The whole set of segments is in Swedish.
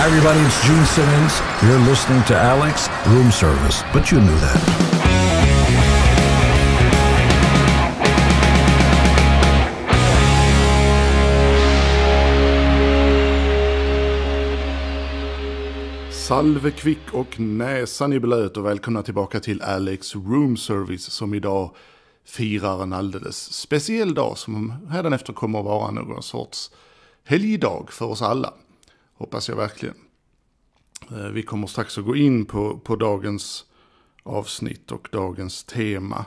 Hi, everybody. It's Gene Simmons. You're listening to Alex Room Service, but you knew that. Salve Kvick och näsan i blöt och välkomna tillbaka till Alex Room Service som idag firar en alldeles speciell dag som hädanefter kommer att vara någon sorts helgdag för oss alla. Hoppas jag verkligen. Eh, vi kommer strax att gå in på, på dagens avsnitt och dagens tema.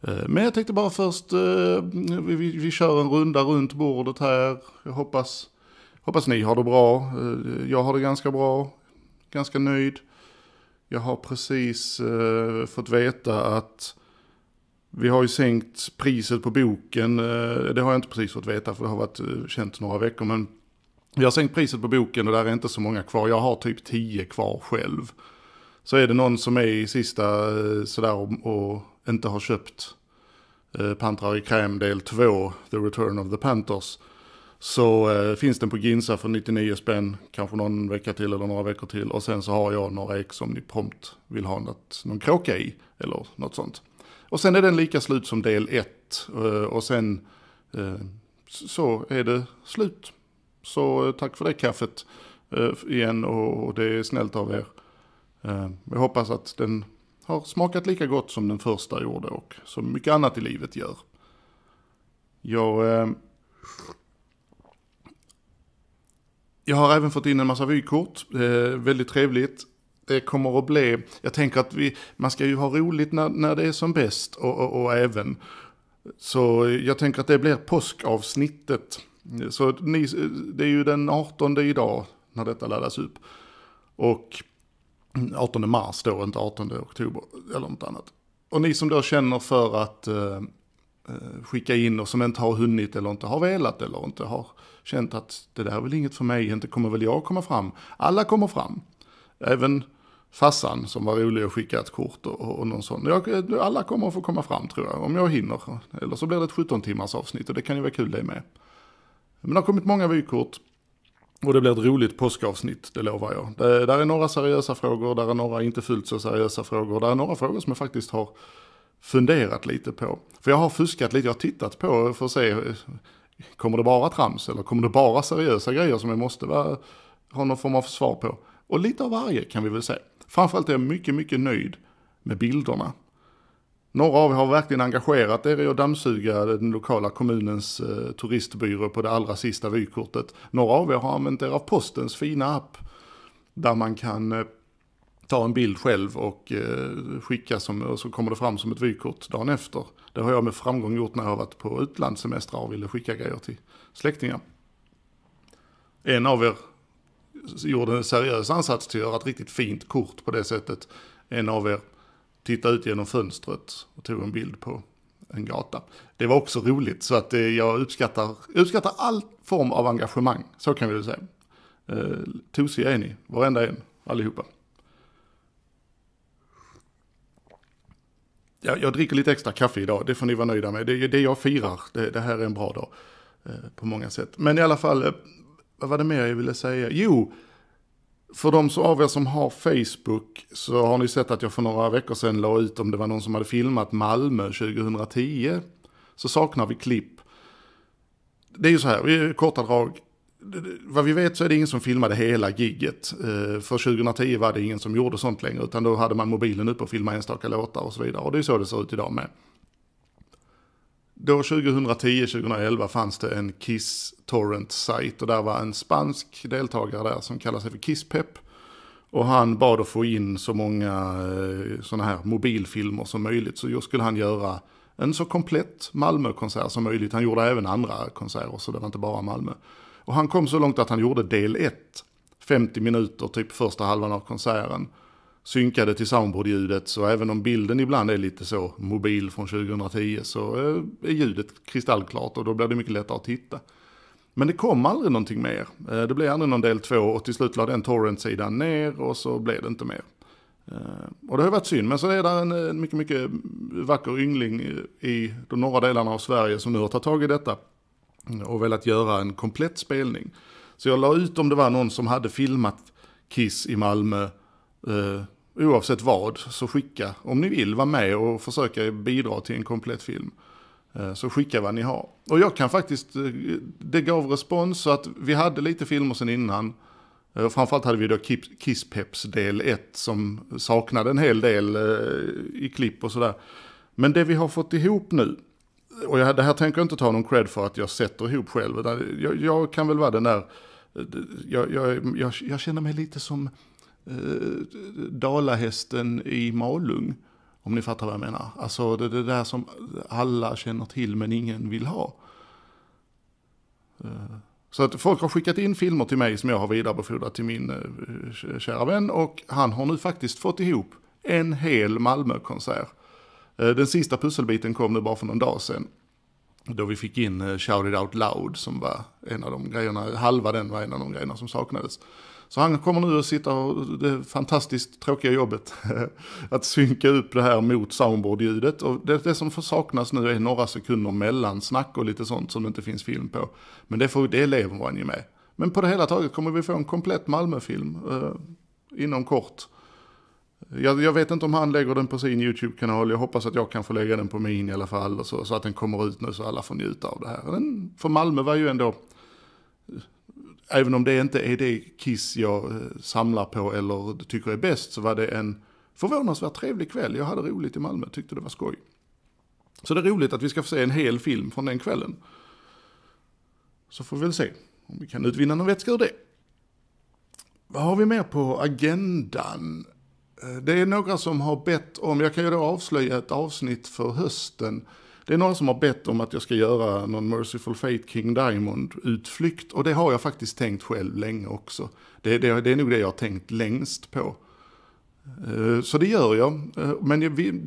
Eh, men jag tänkte bara först, eh, vi, vi, vi kör en runda runt bordet här. Jag hoppas, hoppas ni har det bra. Jag har det ganska bra, ganska nöjd. Jag har precis fått veta att vi har ju sänkt priset på boken. Det har jag inte precis fått veta för det har varit känt några veckor. Men vi har sänkt priset på boken och där är inte så många kvar. Jag har typ tio kvar själv. Så är det någon som är i sista eh, sådär och, och inte har köpt eh, Pantrar i kräm del 2, The Return of the Panthers. Så eh, finns den på Ginsa för 99 spänn, kanske någon vecka till eller några veckor till. Och sen så har jag några ex som ni prompt vill ha något, någon kråka i eller något sånt. Och sen är den lika slut som del 1 eh, och sen eh, så är det slut. Så eh, tack för det kaffet eh, igen och det är snällt av er. Eh, jag hoppas att den har smakat lika gott som den första gjorde och som mycket annat i livet gör. Jag, jag har även fått in en massa vykort, väldigt trevligt. Det kommer att bli, jag tänker att vi, man ska ju ha roligt när, när det är som bäst och, och, och även. Så jag tänker att det blir påskavsnittet så ni, det är ju den 18 idag när detta laddas upp. Och 18 mars då, inte 18 oktober eller något annat. Och ni som då känner för att eh, eh, skicka in och som inte har hunnit eller inte har velat eller inte har känt att det där är väl inget för mig, inte kommer väl jag komma fram. Alla kommer fram. Även Fassan som var rolig och skicka ett kort och, och någon sån. Jag, alla kommer att få komma fram tror jag, om jag hinner. Eller så blir det ett 17 timmars avsnitt och det kan ju vara kul det med. Men det har kommit många vykort. Och det blir ett roligt påskavsnitt, det lovar jag. Det, där är några seriösa frågor, där är några inte fullt så seriösa frågor. Där är några frågor som jag faktiskt har funderat lite på. För jag har fuskat lite, jag har tittat på för att se, kommer det bara trams eller kommer det bara seriösa grejer som jag måste vara, ha någon form av svar på? Och lite av varje kan vi väl säga. Framförallt är jag mycket, mycket nöjd med bilderna. Några av er har verkligen engagerat er i att dammsuga den lokala kommunens eh, turistbyrå på det allra sista vykortet. Några av er har använt er av postens fina app där man kan eh, ta en bild själv och eh, skicka som, och så kommer det fram som ett vykort dagen efter. Det har jag med framgång gjort när jag har varit på utlandssemestrar och ville skicka grejer till släktingar. En av er gjorde en seriös ansats till att göra ett riktigt fint kort på det sättet. En av er tittade ut genom fönstret och tog en bild på en gata. Det var också roligt, så att eh, jag uppskattar, uppskattar all form av engagemang, så kan vi väl säga. Eh, tosiga är ni, varenda en, allihopa. Jag, jag dricker lite extra kaffe idag, det får ni vara nöjda med. Det är det jag firar, det, det, här är en bra dag eh, på många sätt. Men i alla fall, eh, vad var det mer jag ville säga? Jo, för de av er som har Facebook så har ni sett att jag för några veckor sedan la ut om det var någon som hade filmat Malmö 2010. Så saknar vi klipp. Det är ju så här, i korta drag. Vad vi vet så är det ingen som filmade hela gigget. Eh, för 2010 var det ingen som gjorde sånt längre, utan då hade man mobilen uppe och filmade enstaka låtar och så vidare. Och det är så det ser ut idag med. Då 2010-2011 fanns det en Kiss Torrent-sajt och där var en spansk deltagare där som kallade sig för Kisspepp. Och han bad att få in så många eh, sådana här mobilfilmer som möjligt. Så just skulle han göra en så komplett Malmökonsert som möjligt. Han gjorde även andra konserter, så det var inte bara Malmö. Och han kom så långt att han gjorde del 1, 50 minuter, typ första halvan av konserten synkade till soundboardljudet. Så även om bilden ibland är lite så mobil från 2010 så eh, är ljudet kristallklart och då blir det mycket lättare att hitta. Men det kom aldrig någonting mer. Eh, det blev aldrig någon del 2 och till slut la den torrent-sidan ner och så blev det inte mer. Eh, och det har varit synd, men så är det en mycket, mycket vacker yngling i de norra delarna av Sverige som nu har tagit tag i detta och velat göra en komplett spelning. Så jag la ut om det var någon som hade filmat Kiss i Malmö Uh, oavsett vad, så skicka, om ni vill vara med och försöka bidra till en komplett film, eh, så skicka vad ni har. Och jag kan faktiskt, eh, det gav respons så att vi hade lite filmer sen innan. Framförallt hade vi då Kiss Peps del 1 som saknade en hel del i klipp och sådär. Men det vi har fått ihop nu, och jag, det här tänker jag inte ta någon cred för att jag sätter ihop själv, jag, jag kan väl vara den där, jag, jag, jag känner mig lite som eh, dalahästen i Malung. Om ni fattar vad jag menar. Alltså det, det där som alla känner till men ingen vill ha. Eh, så att folk har skickat in filmer till mig som jag har vidarebefordrat till min eh, kära vän och han har nu faktiskt fått ihop en hel Malmökonsert. Eh, den sista pusselbiten kom nu bara för någon dag sedan. Då vi fick in Shout It Out Loud som var en av de grejerna, halva den var en av de grejerna som saknades. Så han kommer nu att sitta och det fantastiskt tråkiga jobbet att synka upp det här mot soundboardljudet. Och det, det som saknas nu är några sekunder mellan snack och lite sånt som det inte finns film på. Men det, får, det lever man ju med. Men på det hela taget kommer vi få en komplett Malmöfilm eh, inom kort. Jag, jag, vet inte om han lägger den på sin YouTube-kanal. Jag hoppas att jag kan få lägga den på min i alla fall. Så, så, att den kommer ut nu så alla får njuta av det här. Den, för Malmö var ju ändå även om det inte är det Kiss jag eh, samlar på eller tycker är bäst, så var det en förvånansvärt trevlig kväll. Jag hade roligt i Malmö, tyckte det var skoj. Så det är roligt att vi ska få se en hel film från den kvällen. Så får vi väl se om vi kan utvinna någon vätska ur det. Vad har vi mer på agendan? Eh, det är några som har bett om, jag kan ju då avslöja ett avsnitt för hösten det är några som har bett om att jag ska göra någon Merciful Fate King Diamond-utflykt. Och det har jag faktiskt tänkt själv länge också. Det, det, det är nog det jag har tänkt längst på. Eh, så det gör jag. Eh, men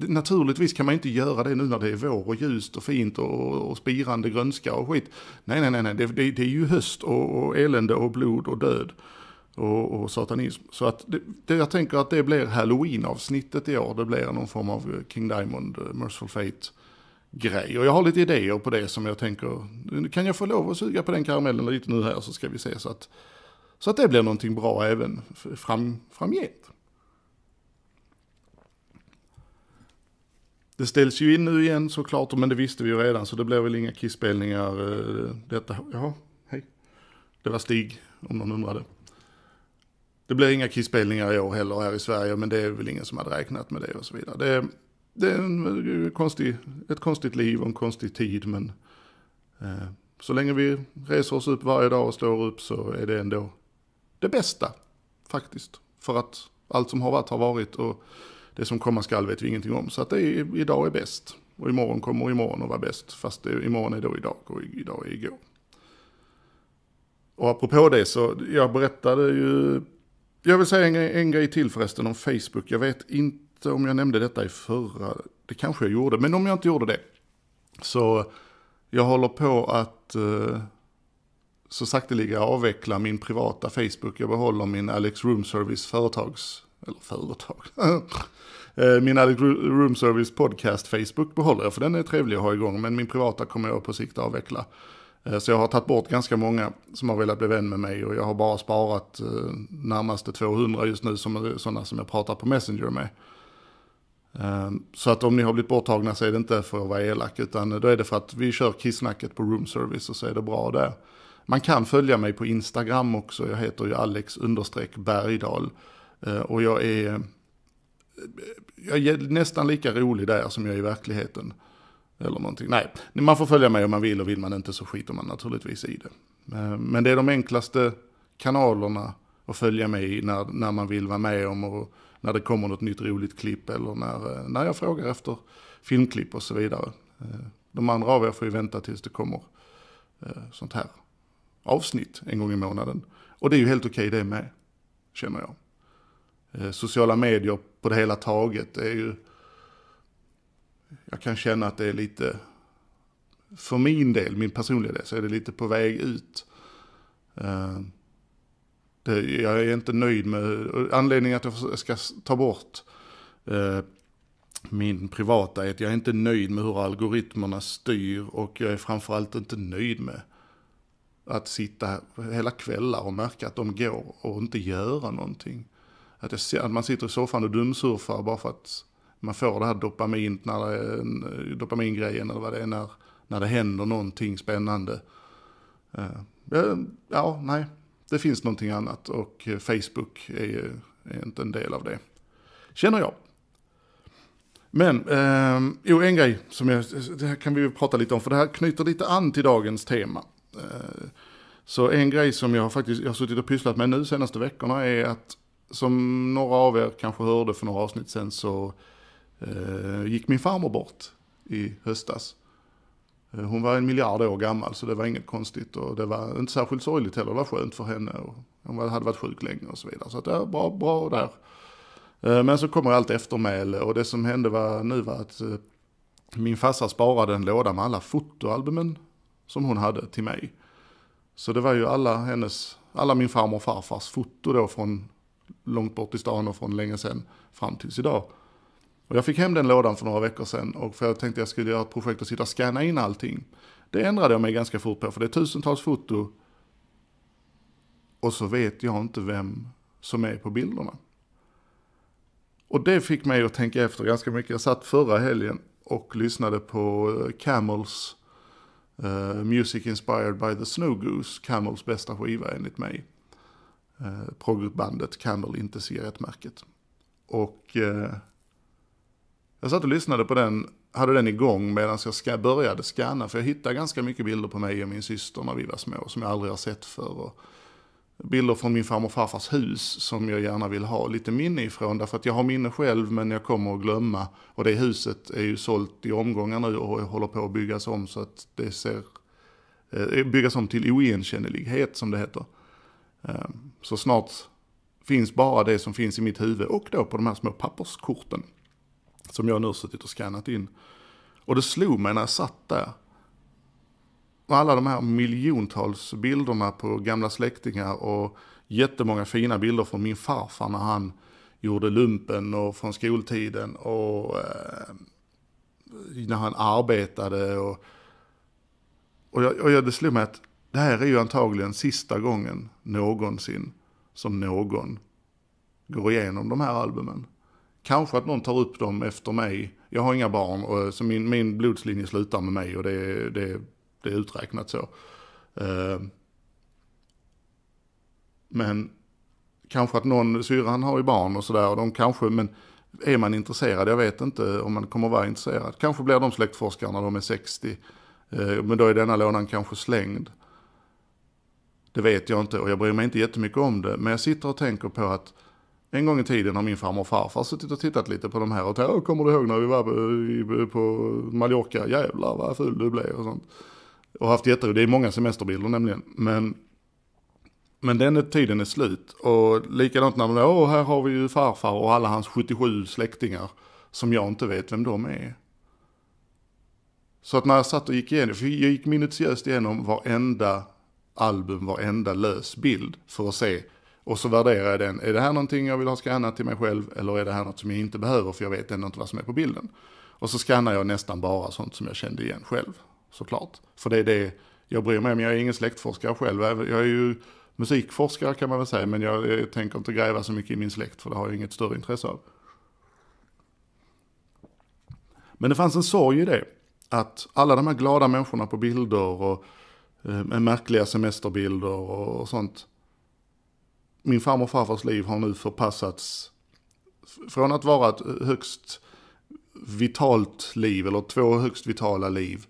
naturligtvis kan man inte göra det nu när det är vår och ljust och fint och, spirande grönska och skit. Nej, nej, nej, nej. Det, det, det är ju höst och, och, elände och blod och död och, och satanism. Så att det, jag tänker att det blir halloween-avsnittet i år. Det blir någon form av King Diamond, eh, Merciful Fate grej. Och jag har lite idéer på det som jag tänker, kan jag få lov att suga på den karamellen lite nu här så ska vi se så att, så att det blir någonting bra även fram, framgent. Det ställs ju in nu igen såklart, men det visste vi ju redan så det blir väl inga kisspelningar eh, detta. Jaha, hej. Det var Stig, om någon undrade. Det blir inga kisspelningar i år heller här i Sverige, men det är väl ingen som hade räknat med det och så vidare. Det, det är en eh, konstig, ett konstigt liv och en konstig tid men eh, så länge vi reser oss upp varje dag och står upp så är det ändå det bästa faktiskt. För att allt som har varit har varit och det som komma skall vet vi ingenting om. Så att det är, idag är bäst och imorgon kommer imorgon att vara bäst. Fast det, imorgon är då idag och idag är igår. Och apropå det så jag berättade ju, jag vill säga en, en grej till förresten om Facebook. Jag vet inte inte om jag nämnde detta i förra, det kanske jag gjorde, men om jag inte gjorde det. Så jag håller på att eh, så sakteliga avveckla min privata Facebook. Jag behåller min Alex Room Service företags, eller företag. Eh, min Alex Room Service podcast Facebook behåller jag, för den är trevlig att ha igång, men min privata kommer jag på sikt avveckla. Eh, så jag har tagit bort ganska många som har velat bli vän med mig och jag har bara sparat närmaste 200 just nu som sådana som jag pratar på Messenger med. Ehm, så att om ni har blivit borttagna så är det inte för att vara elak, utan då är det för att vi kör kissnacket på roomservice och så är det bra där. Man kan följa mig på Instagram också, jag heter ju Alex bergdal ehm, Och jag är, jag är nästan lika rolig där som jag är i verkligheten. Eller någonting. Nej, man får följa mig om man vill och vill man inte så skiter man naturligtvis i det. Ehm, men det är de enklaste kanalerna att följa med i när, när man vill vara med om och när det kommer något nytt roligt klipp eller när, eh, när jag frågar efter filmklipp och så vidare. Eh, de andra av er får ju vänta tills det kommer eh, sånt här avsnitt en gång i månaden. Och det är ju helt okej okay det med, känner jag. Sociala medier på det hela taget är ju... Jag kan känna att det är lite... För min del, min personliga del, så är det lite på väg ut. Det, jag är inte nöjd med, anledningen att jag ska ta bort eh, min privata är att jag är inte nöjd med hur algoritmerna styr och jag är framförallt inte nöjd med att sitta hela kvällar och märka att de går och inte göra någonting. Att, jag, att man sitter i soffan och dumsurfar bara för att man får det här dopamin, när det, eh, dopamingrejen eller vad det är när, när det händer någonting spännande. Eh, ja, nej, det finns någonting annat och eh, Facebook är, är inte en del av det. Känner jag. Men, eh, jo en grej som jag, det här kan vi prata lite om, för det här knyter lite an till dagens tema. Eh, så en grej som jag faktiskt, jag har suttit och pysslat med nu senaste veckorna är att, som några av er kanske hörde för några avsnitt sen så eh, gick min farmor bort i höstas. Eh, hon var en miljard år gammal så det var inget konstigt och det var inte särskilt sorgligt heller. Det var skönt för henne och hon hade varit sjuk länge och så vidare. Så det var bra, bra där. Eh, men så kommer allt eftermäle och det som hände var, nu var att eh, min farsa sparade en låda med alla fotoalbumen som hon hade till mig. Så det var ju alla hennes, alla min farmor och farfars foto då från långt bort i stan och från länge sedan fram tills idag. Och jag fick hem den lådan för några veckor sedan och för jag tänkte jag skulle göra ett projekt och sitta och scanna in allting. Det ändrade jag mig ganska fort på för det är tusentals foto. Och så vet jag inte vem som är på bilderna. Och det fick mig att tänka efter ganska mycket. Jag satt förra helgen och lyssnade på eh, Camels uh, Music Inspired by the Snow Goose, Camels bästa skiva enligt mig. Uh, eh, Progbandet Camel, inte cigarettmärket. Och uh, jag satt och lyssnade på den, hade den igång medan jag ska, började scanna, för jag hittade ganska mycket bilder på mig och min syster när vi var små, som jag aldrig har sett förr. Och bilder från min farmor och farfars hus som jag gärna vill ha lite minne ifrån, därför att jag har minne själv men jag kommer att glömma. Och det huset är ju sålt i omgångar nu och håller på att byggas om så att det ser, eh, byggas om till oigenkännlighet som det heter. Ehm, så snart finns bara det som finns i mitt huvud och då på de här små papperskorten. Som jag nu suttit och skannat in. Och det slog mig när jag satt där. Och alla de här miljontals bilderna på gamla släktingar och jättemånga fina bilder från min farfar när han gjorde lumpen och från skoltiden och eh, när han arbetade. Och, och, jag, och jag, det slog mig att det här är ju antagligen sista gången någonsin som någon går igenom de här albumen. Kanske att någon tar upp dem efter mig. Jag har inga barn, och, eh, så min, min blodslinje slutar med mig och det, det, det är uträknat så. Uh, men kanske att någon, syrran har ju barn och sådär och de kanske, men är man intresserad? Jag vet inte om man kommer vara intresserad. Kanske blir de släktforskare när de är 60. Uh, eh, men då är denna lådan kanske slängd. Det vet jag inte och jag bryr mig inte jättemycket om det. Men jag sitter och tänker på att en gång i tiden har min farmor och farfar suttit och tittat lite på de här och tagit, kommer du ihåg när vi var på, på Mallorca, jävlar vad ful du blev och sånt. Och haft jätteroligt. det är många semesterbilder nämligen. Men, men den tiden är slut. Och likadant när man, åh här har vi ju farfar och alla hans 77 släktingar som jag inte vet vem de är. Så att när jag satt och gick igenom, för jag gick minutiöst igenom varenda album, varenda lös bild för att se och så värderar jag den. Är det här någonting jag vill ha skannat till mig själv eller är det här något som jag inte behöver för jag vet ändå inte vad som är på bilden. Och så skannar jag nästan bara sånt som jag kände igen själv, såklart. För det är det jag bryr mig om. Jag är ingen släktforskare själv. Jag är ju musikforskare kan man väl säga, men jag, jag tänker inte gräva så mycket i min släkt för det har jag inget större intresse av. Men det fanns en sorg i det. Att alla de här glada människorna på bilder och eh, märkliga semesterbilder och, och sånt min farmor och farfars liv har nu förpassats från att vara ett högst vitalt liv, eller två högst vitala liv,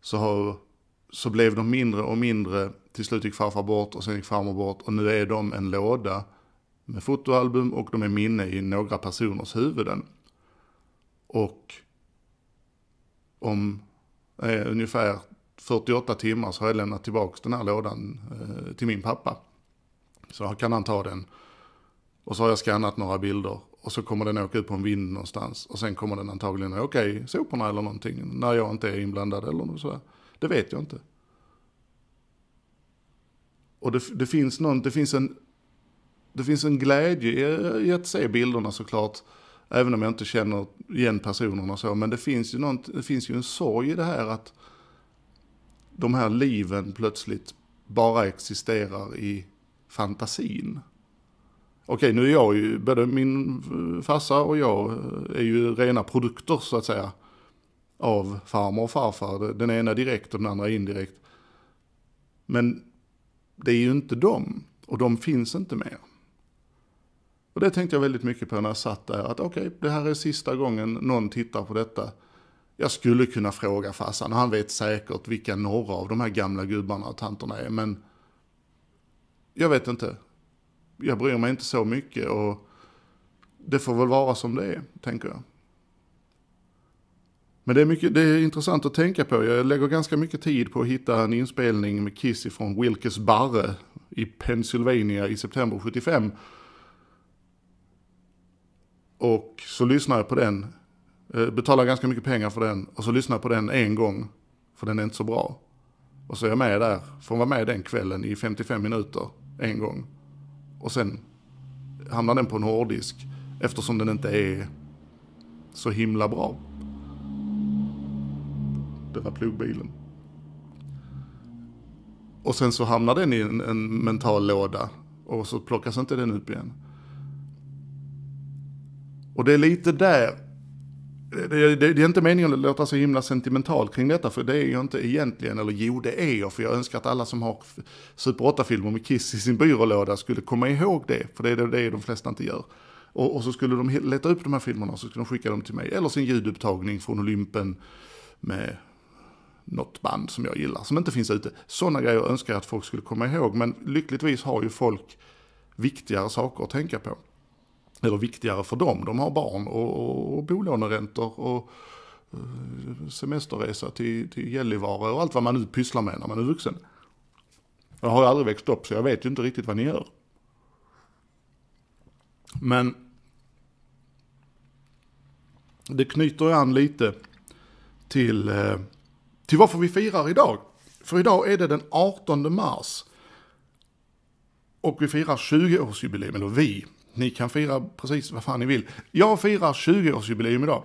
så, har, så blev de mindre och mindre. Till slut gick farfar bort och sen gick farmor bort och nu är de en låda med fotoalbum och de är minne i några personers huvuden. Och om eh, ungefär 48 timmar så har jag lämnat tillbaka den här lådan eh, till min pappa. Så kan han ta den. Och så har jag skannat några bilder. Och så kommer den åka ut på en vind någonstans. Och sen kommer den antagligen åka i soporna eller någonting. När jag inte är inblandad eller något sådär. Det vet jag inte. Och det, det, finns någon, det finns en, det finns en glädje i, i att se bilderna såklart. Även om jag inte känner igen personerna och så. Men det finns ju, något, det finns ju en sorg i det här att de här liven plötsligt bara existerar i fantasin. Okej, nu är jag ju, både min farsa och jag eh, är ju rena produkter så att säga. Av farmor och farfar. Den ena direkt och den andra indirekt. Men det är ju inte dem. Och de finns inte mer. Och det tänkte jag väldigt mycket på när jag satt där. Att okej, det här är sista gången någon tittar på detta. Jag skulle kunna fråga farsan, han vet säkert vilka några av de här gamla gubbarna och tanterna är, men jag vet inte. Jag bryr mig inte så mycket och det får väl vara som det är, tänker jag. Men det är, mycket, det är intressant att tänka på. Jag lägger ganska mycket tid på att hitta en inspelning med Kiss ifrån Wilkes Barre i Pennsylvania i september 75. Och så lyssnar jag på den, eh, betalar ganska mycket pengar för den och så lyssnar jag på den en gång för den är inte så bra. Och så är jag med där, får vara med den kvällen i 55 minuter en gång. Och sen hamnar den på en hårddisk eftersom den inte är så himla bra. Det var plogbilen. Och sen så hamnar den i en, en mental låda och så plockas inte den upp igen. Och det är lite där det, det, det, är inte meningen att låta så himla sentimental kring detta, för det är jag inte egentligen, eller jo det är jag, för jag önskar att alla som har Super 8-filmer med Kiss i sin byrålåda skulle komma ihåg det, för det är det de flesta inte gör. Och, och så skulle de leta upp de här filmerna och så skulle de skicka dem till mig, eller sin ljudupptagning från Olympen med något band som jag gillar, som inte finns ute. Sådana grejer önskar jag att folk skulle komma ihåg, men lyckligtvis har ju folk viktigare saker att tänka på. Eller viktigare för dem. De har barn och, och, och bolåneräntor och eh, semesterresa till, till Gällivare och allt vad man nu pysslar med när man är vuxen. Jag har ju aldrig växt upp så jag vet ju inte riktigt vad ni gör. Men det knyter an lite till, eh, till varför vi firar idag. För idag är det den 18 mars och vi firar 20-årsjubileum, eller vi, ni kan fira precis vad fan ni vill. Jag firar 20-årsjubileum idag.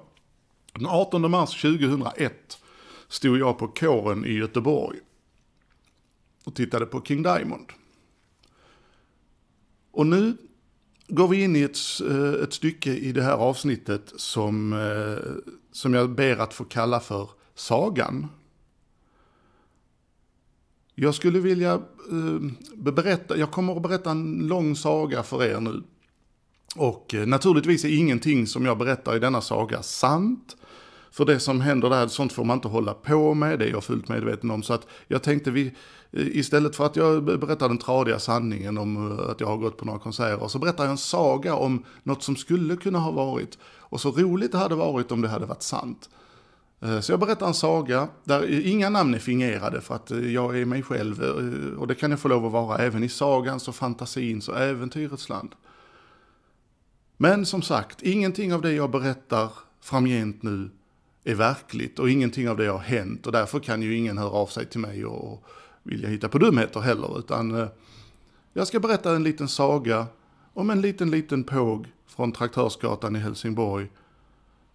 Den 18 mars 2001 stod jag på kåren i Göteborg och tittade på King Diamond. Och nu går vi in i ett, eh, ett stycke i det här avsnittet som, eh, som jag ber att få kalla för Sagan. Jag skulle vilja eh, berätta, jag kommer att berätta en lång saga för er nu. Och eh, naturligtvis är ingenting som jag berättar i denna saga sant. För det som händer där, sånt får man inte hålla på med, det är jag fullt medveten om. Så att jag tänkte vi, eh, istället för att jag berättar den tradiga sanningen om eh, att jag har gått på några konserter, så berättar jag en saga om något som skulle kunna ha varit. Och så roligt det hade varit om det hade varit sant. Så jag berättar en saga där inga namn är fingerade för att jag är mig själv och det kan jag få lov att vara även i sagans och fantasins och äventyrets land. Men som sagt, ingenting av det jag berättar framgent nu är verkligt och ingenting av det har hänt och därför kan ju ingen höra av sig till mig och vilja hitta på dumheter heller utan eh, jag ska berätta en liten saga om en liten liten påg från Traktörsgatan i Helsingborg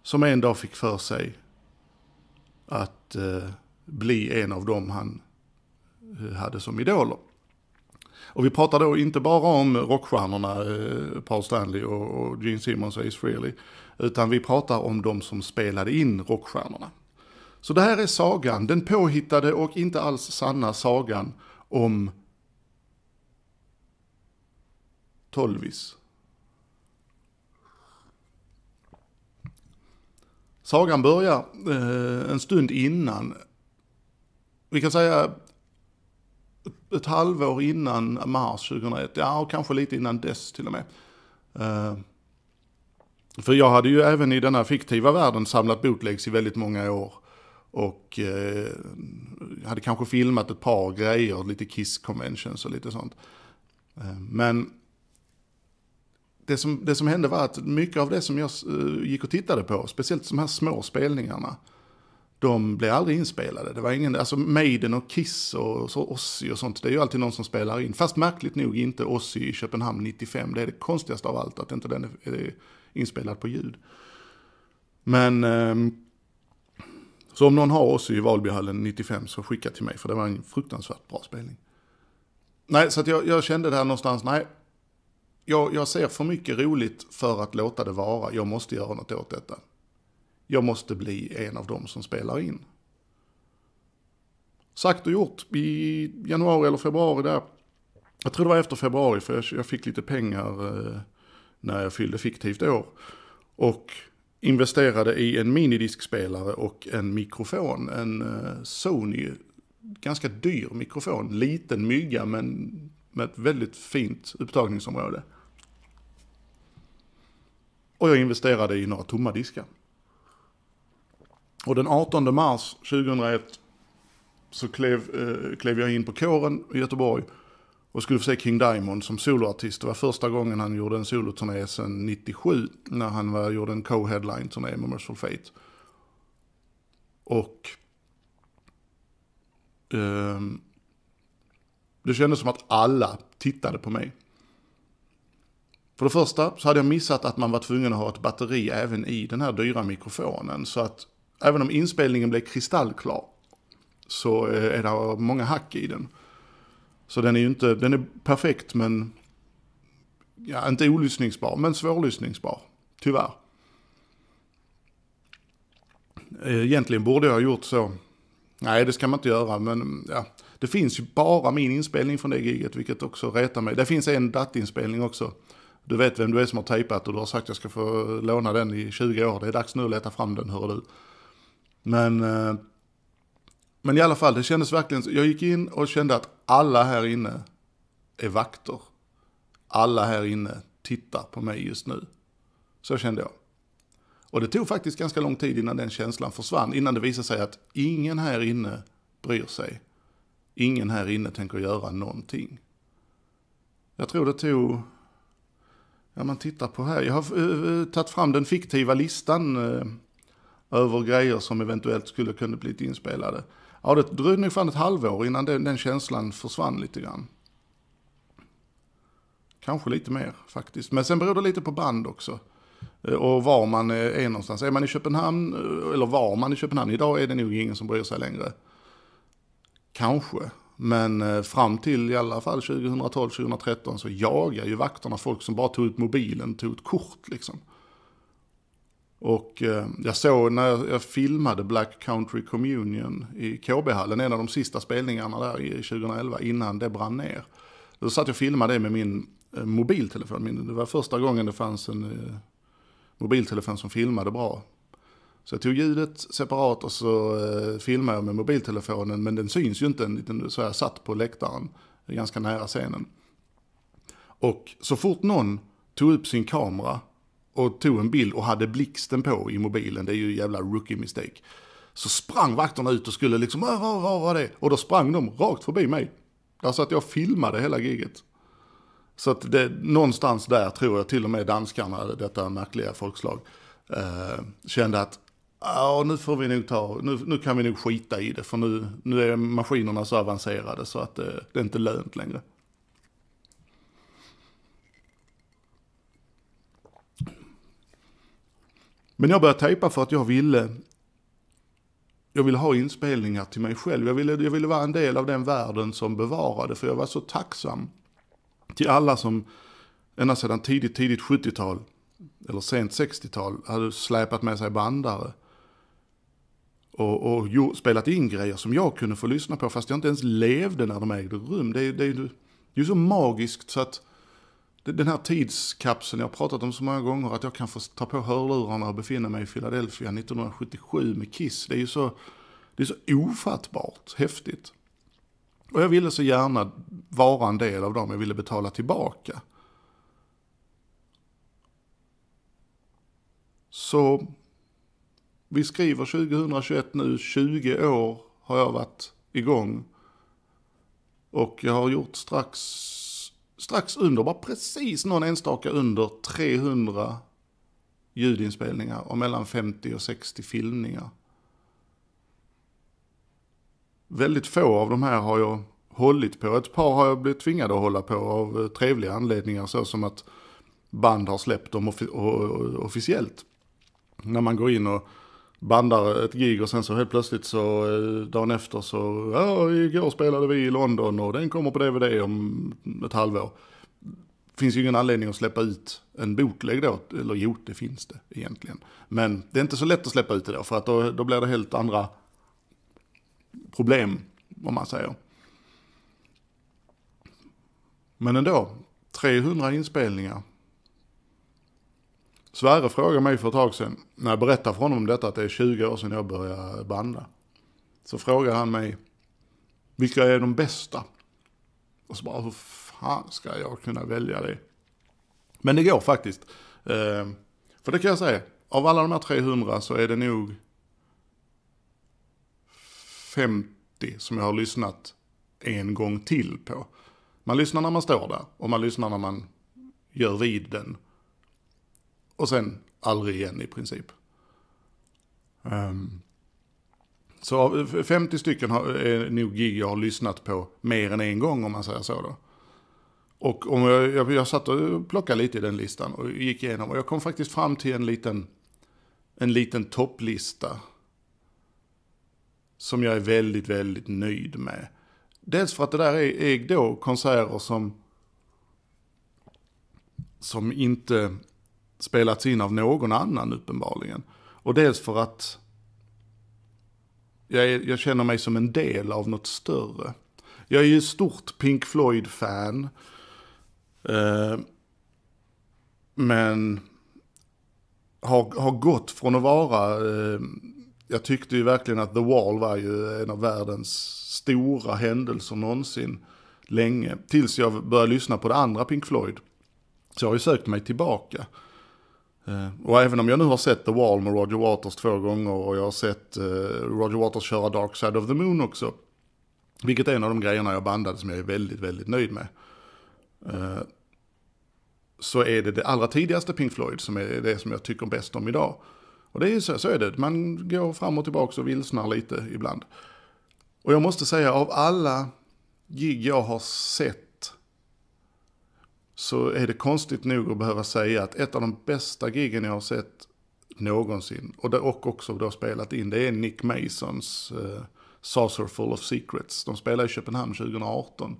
som en dag fick för sig att eh, bli en av dem han eh, hade som idoler. Och vi pratar då inte bara om rockstjärnorna eh, Paul Stanley och Gene Simmons och Ace Frehley, utan vi pratar om de som spelade in rockstjärnorna. Så det här är sagan, den påhittade och inte alls sanna sagan om Tolvis. Sagan börjar eh, en stund innan. Vi kan säga ett halvår innan mars 2001, ja och kanske lite innan dess till och med. Eh, för jag hade ju även i den här fiktiva världen samlat bootlegs i väldigt många år. Och eh, hade kanske filmat ett par grejer, lite Kiss Conventions och lite sånt. Eh, men det som, det som hände var att mycket av det som jag gick och tittade på, speciellt de här små spelningarna, de blir aldrig inspelade. Det var ingen, alltså Maiden och Kiss och Ozzy och sånt, det är ju alltid någon som spelar in. Fast märkligt nog inte Ozzy i Köpenhamn 95, det är det konstigaste av allt att inte den är inspelad på ljud. Men, ehm, så om någon har Ozzy i Valbyhallen 95 så skicka till mig för det var en fruktansvärt bra spelning. Nej, så att jag, jag kände här någonstans, nej, jag, jag ser för mycket roligt för att låta det vara, jag måste göra något åt detta jag måste bli en av dem som spelar in. Sagt och gjort, i januari eller februari där, jag tror det var efter februari för jag fick lite pengar eh, när jag fyllde fiktivt år. Och investerade i en minidiskspelare och en mikrofon, en eh, Sony, ganska dyr mikrofon, liten mygga men med ett väldigt fint upptagningsområde. Och jag investerade i några tomma diskar. Och den 18 mars 2001 så klev, eh, klev jag in på kåren i Göteborg och skulle få se King Diamond som soloartist. Det var första gången han gjorde en soloturné sedan 97 när han var, gjorde en co-headline-turné med Merciful Fate. Och eh, det kändes som att alla tittade på mig. För det första så hade jag missat att man var tvungen att ha ett batteri även i den här dyra mikrofonen. Så att även om inspelningen blev kristallklar så eh, är det många hack i den. Så den är ju inte, den är perfekt men, ja inte olyssningsbar, men svårlyssningsbar. Tyvärr. Eh, egentligen borde jag ha gjort så. Nej, det ska man inte göra, men ja. Det finns ju bara min inspelning från det giget, vilket också retar mig. Det finns en dattinspelning också. Du vet vem du är som har tejpat och du har sagt att jag ska få låna den i 20 år. Det är dags nu att leta fram den, hör du. Men, eh, men i alla fall, det kändes verkligen så. Jag gick in och kände att alla här inne är vakter. Alla här inne tittar på mig just nu. Så kände jag. Och det tog faktiskt ganska lång tid innan den känslan försvann. Innan det visade sig att ingen här inne bryr sig. Ingen här inne tänker göra någonting. Jag tror det tog... Ja, man tittar på här. Jag har uh, tagit fram den fiktiva listan över grejer som eventuellt skulle kunna bli inspelade. Ja, det dröjde nog fan ett halvår innan den, den känslan försvann lite grann. Kanske lite mer faktiskt. Men sen beror det lite på band också. Eh, och var man eh, är någonstans. Är man i Köpenhamn, eh, eller var man i Köpenhamn, idag är det nog ingen som bryr sig längre. Kanske. Men fram till i alla fall 2012-2013 så jagar ju vakterna folk som bara tog ut mobilen, tog ut kort liksom. Och eh, jag såg när jag, filmade Black Country Communion i KB-hallen, en av de sista spelningarna där i 2011 innan det brann ner. Då satt jag och filmade det med min eh, mobiltelefon. det var första gången det fanns en eh, mobiltelefon som filmade bra. Så jag tog ljudet separat och så filmade jag med mobiltelefonen, men den syns ju inte, en liten, så jag satt på läktaren ganska nära scenen. Och så fort någon tog upp sin kamera och tog en bild och hade blixten på i mobilen. Det är ju jävla rookie mistake. Så sprang vakterna ut och skulle liksom, vad ah, var ah, ah, det? Och då sprang de rakt förbi mig. Där satt jag och filmade hela giget. Så att det, någonstans där tror jag till och med danskarna, detta märkliga folkslag, eh, kände att Ja, nu får vi nog ta, nu, nu, kan vi nog skita i det för nu, nu är maskinerna så avancerade så att det, eh, det är inte lönt längre. Men jag började tejpa för att jag ville, jag ville ha inspelningar till mig själv. Jag ville, jag ville vara en del av den världen som bevarade, för jag var så tacksam till alla som ända sedan tidigt, tidigt 70-tal, eller sent 60-tal, hade släpat med sig bandare. Och, och jo, spelat in grejer som jag kunde få lyssna på, fast jag inte ens levde när de ägde rum. Det, det, det, det är ju så magiskt så att den här tidskapseln jag har pratat om så många gånger, att jag kan få ta på hörlurarna och befinna mig i Philadelphia 1977 med Kiss, det är ju så, det är så ofattbart häftigt. Och jag ville så gärna vara en del av dem jag ville betala tillbaka. Så vi skriver 2021 nu, 20 år har jag varit igång. Och jag har gjort strax strax under, bara precis någon enstaka under 300 ljudinspelningar och mellan 50 och 60 filmningar. Väldigt få av de här har jag hållit på. Ett par har jag blivit tvingad att hålla på av eh, trevliga anledningar såsom att band har släppt dem officiellt. När man går in och bandar ett gig och sen så helt plötsligt så eh, dagen efter så, ja igår spelade vi i London och den kommer på DVD om ett halvår. Finns ju ingen anledning att släppa ut en botlägg då, eller jo det finns det egentligen. Men det är inte så lätt att släppa ut det då för att då, då blir det helt andra problem om man säger. Men ändå, 300 inspelningar Sverre frågade mig för ett tag sedan, när jag berättade för honom om detta, att det är 20 år sedan jag började banda. Så frågade han mig, vilka är de bästa? Och så bara, hur fan ska jag kunna välja det? Men det går faktiskt. Eh, för det kan jag säga, av alla de här 300 så är det nog 50 som jag har lyssnat en gång till på. Man lyssnar när man står där och man lyssnar när man gör vid den och sen aldrig igen i princip. Um, så 50 stycken har, är nog gig jag har lyssnat på mer än en gång om man säger så då. Och om jag, jag, jag satt och plockade lite i den listan och gick igenom och jag kom faktiskt fram till en liten, en liten topplista. Som jag är väldigt, väldigt nöjd med. Dels för att det där är, är då konserter som, som inte spelats in av någon annan uppenbarligen. Och dels för att jag, är, jag känner mig som en del av något större. Jag är ju stort Pink Floyd-fan. Eh, men har, har gått från att vara, eh, jag tyckte ju verkligen att The Wall var ju en av världens stora händelser någonsin länge. Tills jag började lyssna på det andra Pink Floyd. Så jag har ju sökt mig tillbaka. Eh, och även om jag nu har sett The Wall med Roger Waters två gånger och jag har sett eh, Roger Waters köra Dark Side of the Moon också. Vilket är en av de grejerna jag bandade som jag är väldigt, väldigt nöjd med. Eh, så är det det allra tidigaste Pink Floyd som är det som jag tycker bäst om idag. Och det är så, så är det, man går fram och tillbaka och vilsnar lite ibland. Och jag måste säga av alla gig jag har sett så är det konstigt nog att behöva säga att ett av de bästa giggen jag har sett någonsin, och, också då spelat in, det är Nick Masons eh, Saucer full of Secrets. De spelade i Köpenhamn 2018.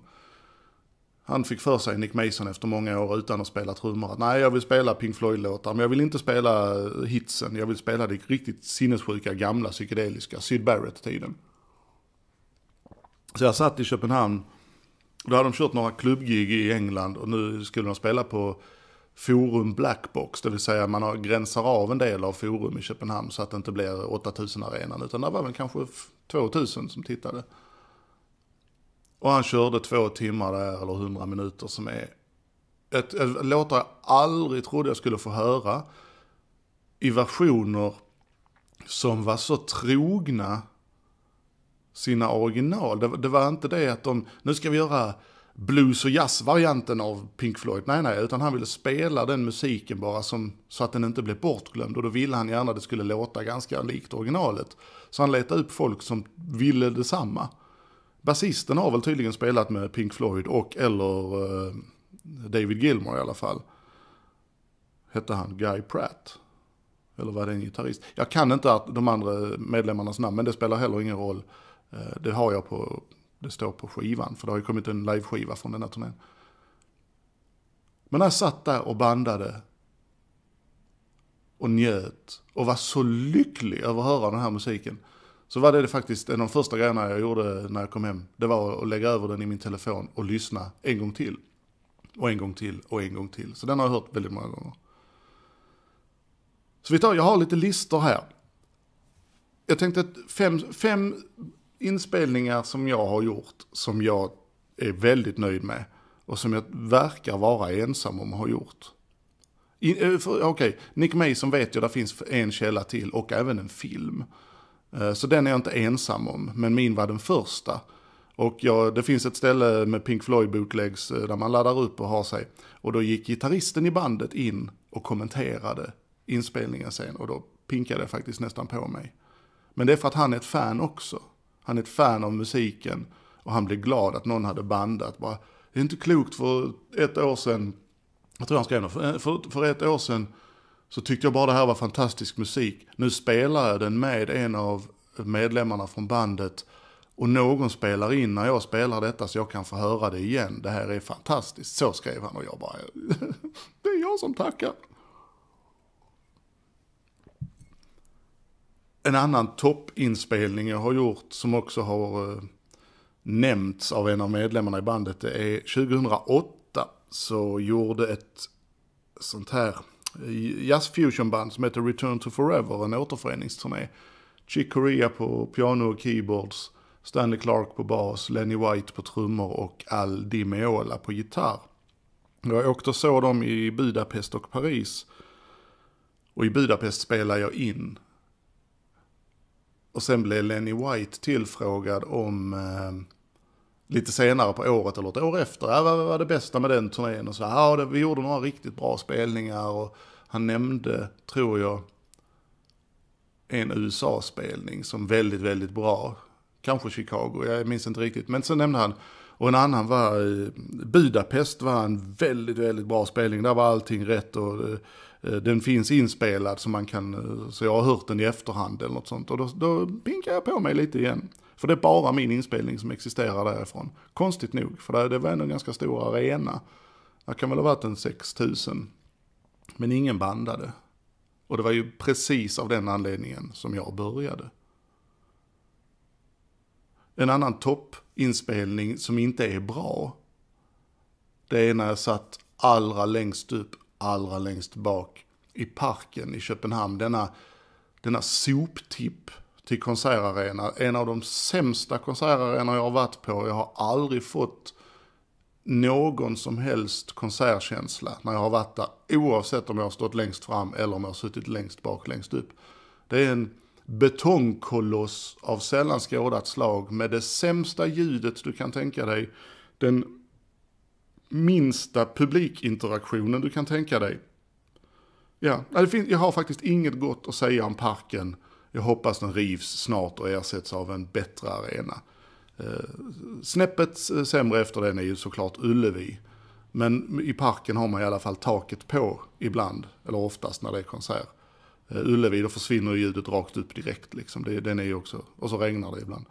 Han fick för sig, Nick Mason, efter många år utan att spela trummor, att nej, jag vill spela Pink Floyd-låtar, men jag vill inte spela eh, hitsen, jag vill spela det riktigt sinnessjuka, gamla, psykedeliska, Syd Barrett-tiden. Så jag satt i Köpenhamn då hade de kört några klubbgig i England och nu skulle de spela på Forum Blackbox, det vill säga man gränsar av en del av Forum i Köpenhamn så att det inte blir 8000 arenan, utan det var väl kanske 2000 som tittade. Och han körde två timmar där, eller 100 minuter, som är ett, ett låtar jag aldrig trodde jag skulle få höra i versioner som var så trogna sina original. Det, det, var inte det att de, nu ska vi göra blues och jazz-varianten av Pink Floyd. Nej, nej, utan han ville spela den musiken bara som, så att den inte blev bortglömd. Och då ville han gärna att det skulle låta ganska likt originalet. Så han letade upp folk som ville detsamma. Basisten har väl tydligen spelat med Pink Floyd och eller eh, David Gilmore i alla fall. Hette han Guy Pratt? Eller var det en gitarrist? Jag kan inte de andra medlemmarnas namn, men det spelar heller ingen roll. Eh, det har jag på, det står på skivan, för det har ju kommit en liveskiva från den här turnén. Men jag satt där och bandade och njöt och var så lycklig över att höra den här musiken. Så var det faktiskt en av de första grejerna jag gjorde när jag kom hem. Det var att lägga över den i min telefon och lyssna en gång till. Och en gång till och en gång till. Så den har jag hört väldigt många gånger. Så vi tar, jag har lite listor här. Jag tänkte att fem, fem inspelningar som jag har gjort som jag är väldigt nöjd med och som jag verkar vara ensam om att ha gjort. Eh, eh, okej, okay. Nick Mason vet jag, där finns en källa till och även en film. Eh, så den är jag inte ensam om, men min var den första. Och jag, det finns ett ställe med Pink Floyd bootlegs där man laddar upp och har sig. Och då gick gitarristen i bandet in och kommenterade inspelningen sen och då pinkade jag faktiskt nästan på mig. Men det är för att han är ett fan också. Han är ett fan av musiken och han blev glad att någon hade bandat. Bara, det är inte klokt för ett år sedan, jag tror han skrev något, för, för ett år sedan så tyckte jag bara det här var fantastisk musik. Nu spelar jag den med en av medlemmarna från bandet och någon spelar in när jag spelar detta så jag kan få höra det igen. Det här är fantastiskt. Så skrev han och jag bara, det är jag som tackar. En annan toppinspelning jag har gjort som också har eh, nämnts av en av medlemmarna i bandet. Det är 2008 så gjorde ett sånt här eh, jazz fusion band som heter Return to Forever en återföreningsturné. Chick Corea på piano och keyboards, Stanley Clark på bas, Lenny White på trummor och Al Di Meola på gitarr. Jag åkte och såg dem i Budapest och Paris. Och i Budapest spelade jag in och sen blev Lenny White tillfrågad om eh, lite senare på året eller ett år efter, ja, vad var det bästa med den turnén? Och så, ja, det, vi gjorde några riktigt bra spelningar och han nämnde, tror jag, en USA-spelning som väldigt, väldigt bra. Kanske Chicago, jag minns inte riktigt. Men sen nämnde han, och en annan var Budapest var en väldigt, väldigt bra spelning. Där var allting rätt och eh, Eh, den finns inspelad så man kan, eh, så jag har hört den i efterhand eller något sånt. Och då, då pinkar jag på mig lite igen. För det är bara min inspelning som existerar därifrån. Konstigt nog, för det, det var ändå en ganska stor arena. Det kan väl ha varit en 6000. Men ingen bandade. Och det var ju precis av den anledningen som jag började. En annan toppinspelning som inte är bra, det är när jag satt allra längst upp allra längst bak i parken i Köpenhamn. Denna, denna soptipp till konsertarena. En av de sämsta konsertarenor jag har varit på. Jag har aldrig fått någon som helst konsertkänsla när jag har varit där. Oavsett om jag har stått längst fram eller om jag har suttit längst bak, längst upp. Det är en betongkoloss av sällan skådat slag med det sämsta ljudet du kan tänka dig. Den minsta publikinteraktionen du kan tänka dig. Ja, jag har faktiskt inget gott att säga om parken. Jag hoppas den rivs snart och ersätts av en bättre arena. Eh, snäppet sämre efter den är ju såklart Ullevi. Men i parken har man i alla fall taket på ibland, eller oftast när det är konsert. Eh, Ullevi, då försvinner ljudet rakt upp direkt liksom. Det, den är ju också, och så regnar det ibland.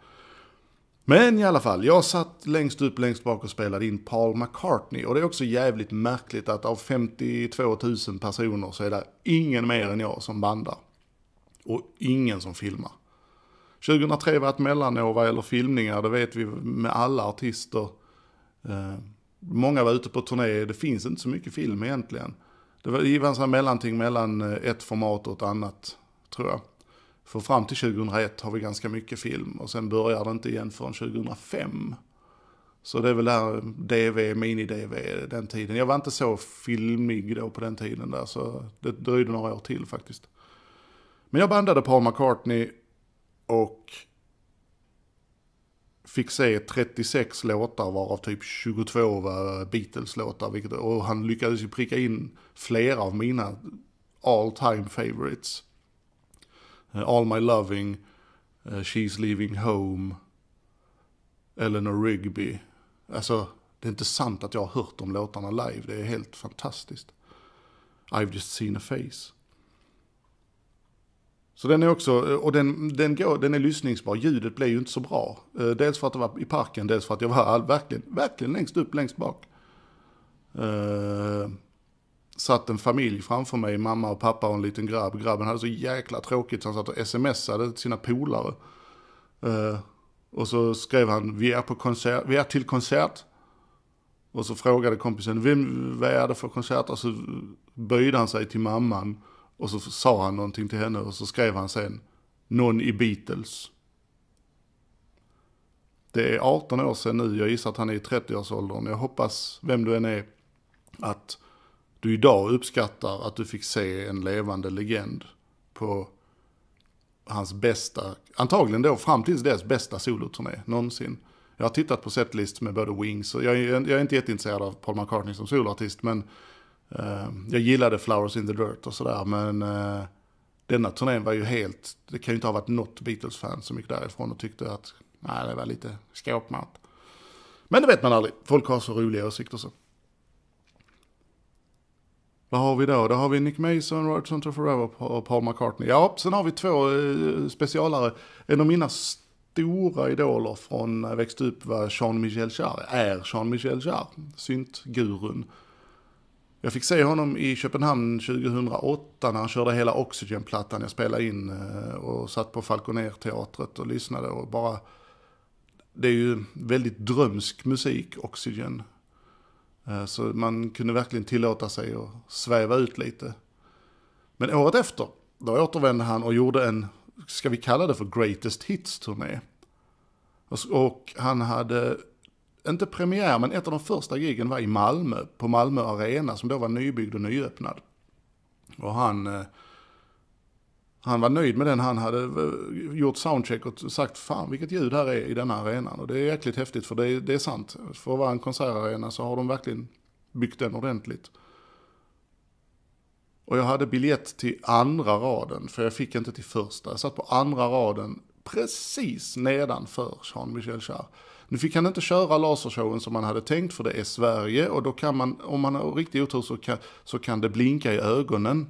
Men i alla fall, jag satt längst upp, längst bak och spelade in Paul McCartney. Och det är också jävligt märkligt att av 52 000 personer så är det ingen mer än jag som bandar. Och ingen som filmar. 2003 var ett mellanår vad gäller filmningar, det vet vi med alla artister. Eh, många var ute på turné, det finns inte så mycket film egentligen. Det var en sån här mellanting mellan eh, ett format och ett annat, tror jag. För fram till 2001 har vi ganska mycket film och sen börjar det inte igen förrän 2005. Så det är väl det här DV, mini-DV, den tiden. Jag var inte så filmig då på den tiden där, så det dröjde några år till faktiskt. Men jag bandade Paul McCartney och fick se 36 låtar varav typ 22 var Beatles-låtar. Och han lyckades ju pricka in flera av mina all time favorites. Eh, all My Loving, eh, She's Leaving Home, Eleanor Rigby. Alltså, det är inte sant att jag har hört de låtarna live. Det är helt fantastiskt. I've just seen a face. Så den är också, eh, och den, den, går, den är lyssningsbar. Ljudet blev ju inte så bra. Dels för att det var i parken, dels för att jag var all, verkligen, verkligen längst upp, längst bak satt en familj framför mig, mamma och pappa och en liten grabb. Grabben hade så jäkla tråkigt så han satt och smsade till sina polare. Uh, och så skrev han, vi är, på konsert, vi är till konsert. Och så frågade kompisen, vem, vad är det för konsert? Och så böjde han sig till mamman. Och så sa han någonting till henne och så skrev han sen, någon i Beatles. Det är 18 år sedan nu, jag gissar att han är i 30-årsåldern. Jag hoppas, vem du än är, att du idag uppskattar att du fick se en levande legend på hans bästa, antagligen då fram tills dess bästa soloturné någonsin. Jag har tittat på setlist med både Wings och jag är, jag är inte jätteintresserad av Paul McCartney som soloartist men eh, jag gillade Flowers in the Dirt och sådär men eh, denna turnén var ju helt, det kan ju inte ha varit något Beatles-fan som gick därifrån och tyckte att nej det var lite skåpmat. Men det vet man aldrig, folk har så roliga åsikter så. Vad har vi då? Då har vi Nick Mason, Roger Hunter Forever och Paul McCartney. Ja, sen har vi två eh, specialare. En av mina stora idoler från när eh, jag växte upp var Jean-Michel Jarre, är Jean-Michel Jarre, syntgurun. Jag fick se honom i Köpenhamn 2008 när han körde hela Oxygen-plattan jag spelade in eh, och satt på Falconer-teatret och lyssnade och bara... Det är ju väldigt drömsk musik, Oxygen. Eh, så man kunde verkligen tillåta sig att sväva ut lite. Men året efter, då återvände han och gjorde en, ska vi kalla det för Greatest Hits-turné. Och han hade, inte premiär, men ett av de första gigen var i Malmö, på Malmö Arena, som då var nybyggd och nyöppnad. Och han eh, han var nöjd med den. Han hade eh, gjort soundcheck och sagt fan vilket ljud här är i denna arenan. Och det är jäkligt häftigt för det är, det är sant. För att vara en konsertarena så har de verkligen byggt den ordentligt. Och jag hade biljett till andra raden, för jag fick inte till första. Jag satt på andra raden precis nedanför Jean-Michel Jarre. Nu fick han inte köra lasershowen som man hade tänkt för det är Sverige och då kan man, om man har riktig otur så kan, så kan det blinka i ögonen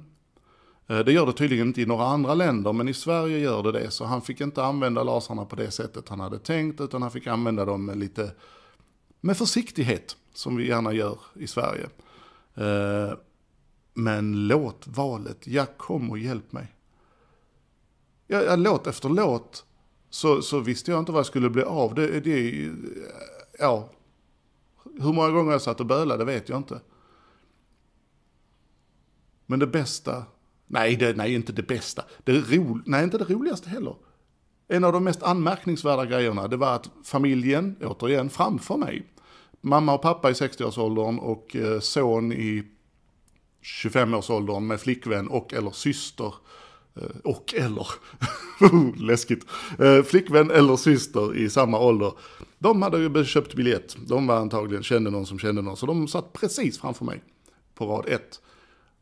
Eh, det gör det tydligen inte i några andra länder, men i Sverige gör det det. Så han fick inte använda lasarna på det sättet han hade tänkt, utan han fick använda dem med lite med försiktighet, som vi gärna gör i Sverige. Eh, men låt valet, jag kom och hjälp mig. Ja jag, låt efter låt så, så visste jag inte vad jag skulle bli av. Det, det, ja, hur många gånger jag satt och bölade vet jag inte. Men det bästa Nej, det, nej, inte det bästa. Det ro, nej, inte det roligaste heller. En av de mest anmärkningsvärda grejerna, det var att familjen, återigen, framför mig. Mamma och pappa i 60-årsåldern och eh, son i 25-årsåldern med flickvän och eller syster. Eh, och eller, läskigt, eh, flickvän eller syster i samma ålder. De hade ju köpt biljett, de var antagligen, kände någon som kände någon, så de satt precis framför mig på rad ett.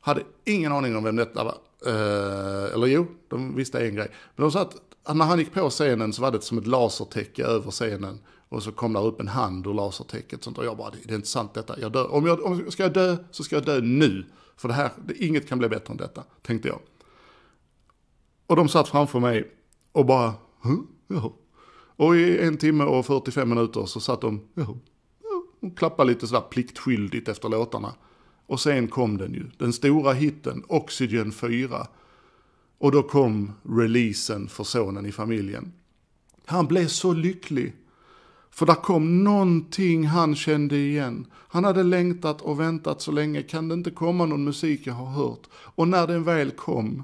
Hade ingen aning om vem detta var. Eh, eller jo, de visste en grej. Men de sa att när han gick på scenen så var det som ett lasertäcke över scenen. Och så kom där upp en hand ur lasertäcket. Och jag bara, det är inte sant detta. Jag dör. Om jag om, ska jag dö så ska jag dö nu. För det här, det, inget kan bli bättre än detta, tänkte jag. Och de satt framför mig och bara, hm? Jaha. Och i en timme och 45 minuter så satt de, jaha. Och klappade lite sådär pliktskyldigt efter låtarna. Och sen kom den ju, den stora hitten Oxygen 4. Och då kom releasen för sonen i familjen. Han blev så lycklig. För där kom någonting han kände igen. Han hade längtat och väntat så länge. Kan det inte komma någon musik jag har hört? Och när den väl kom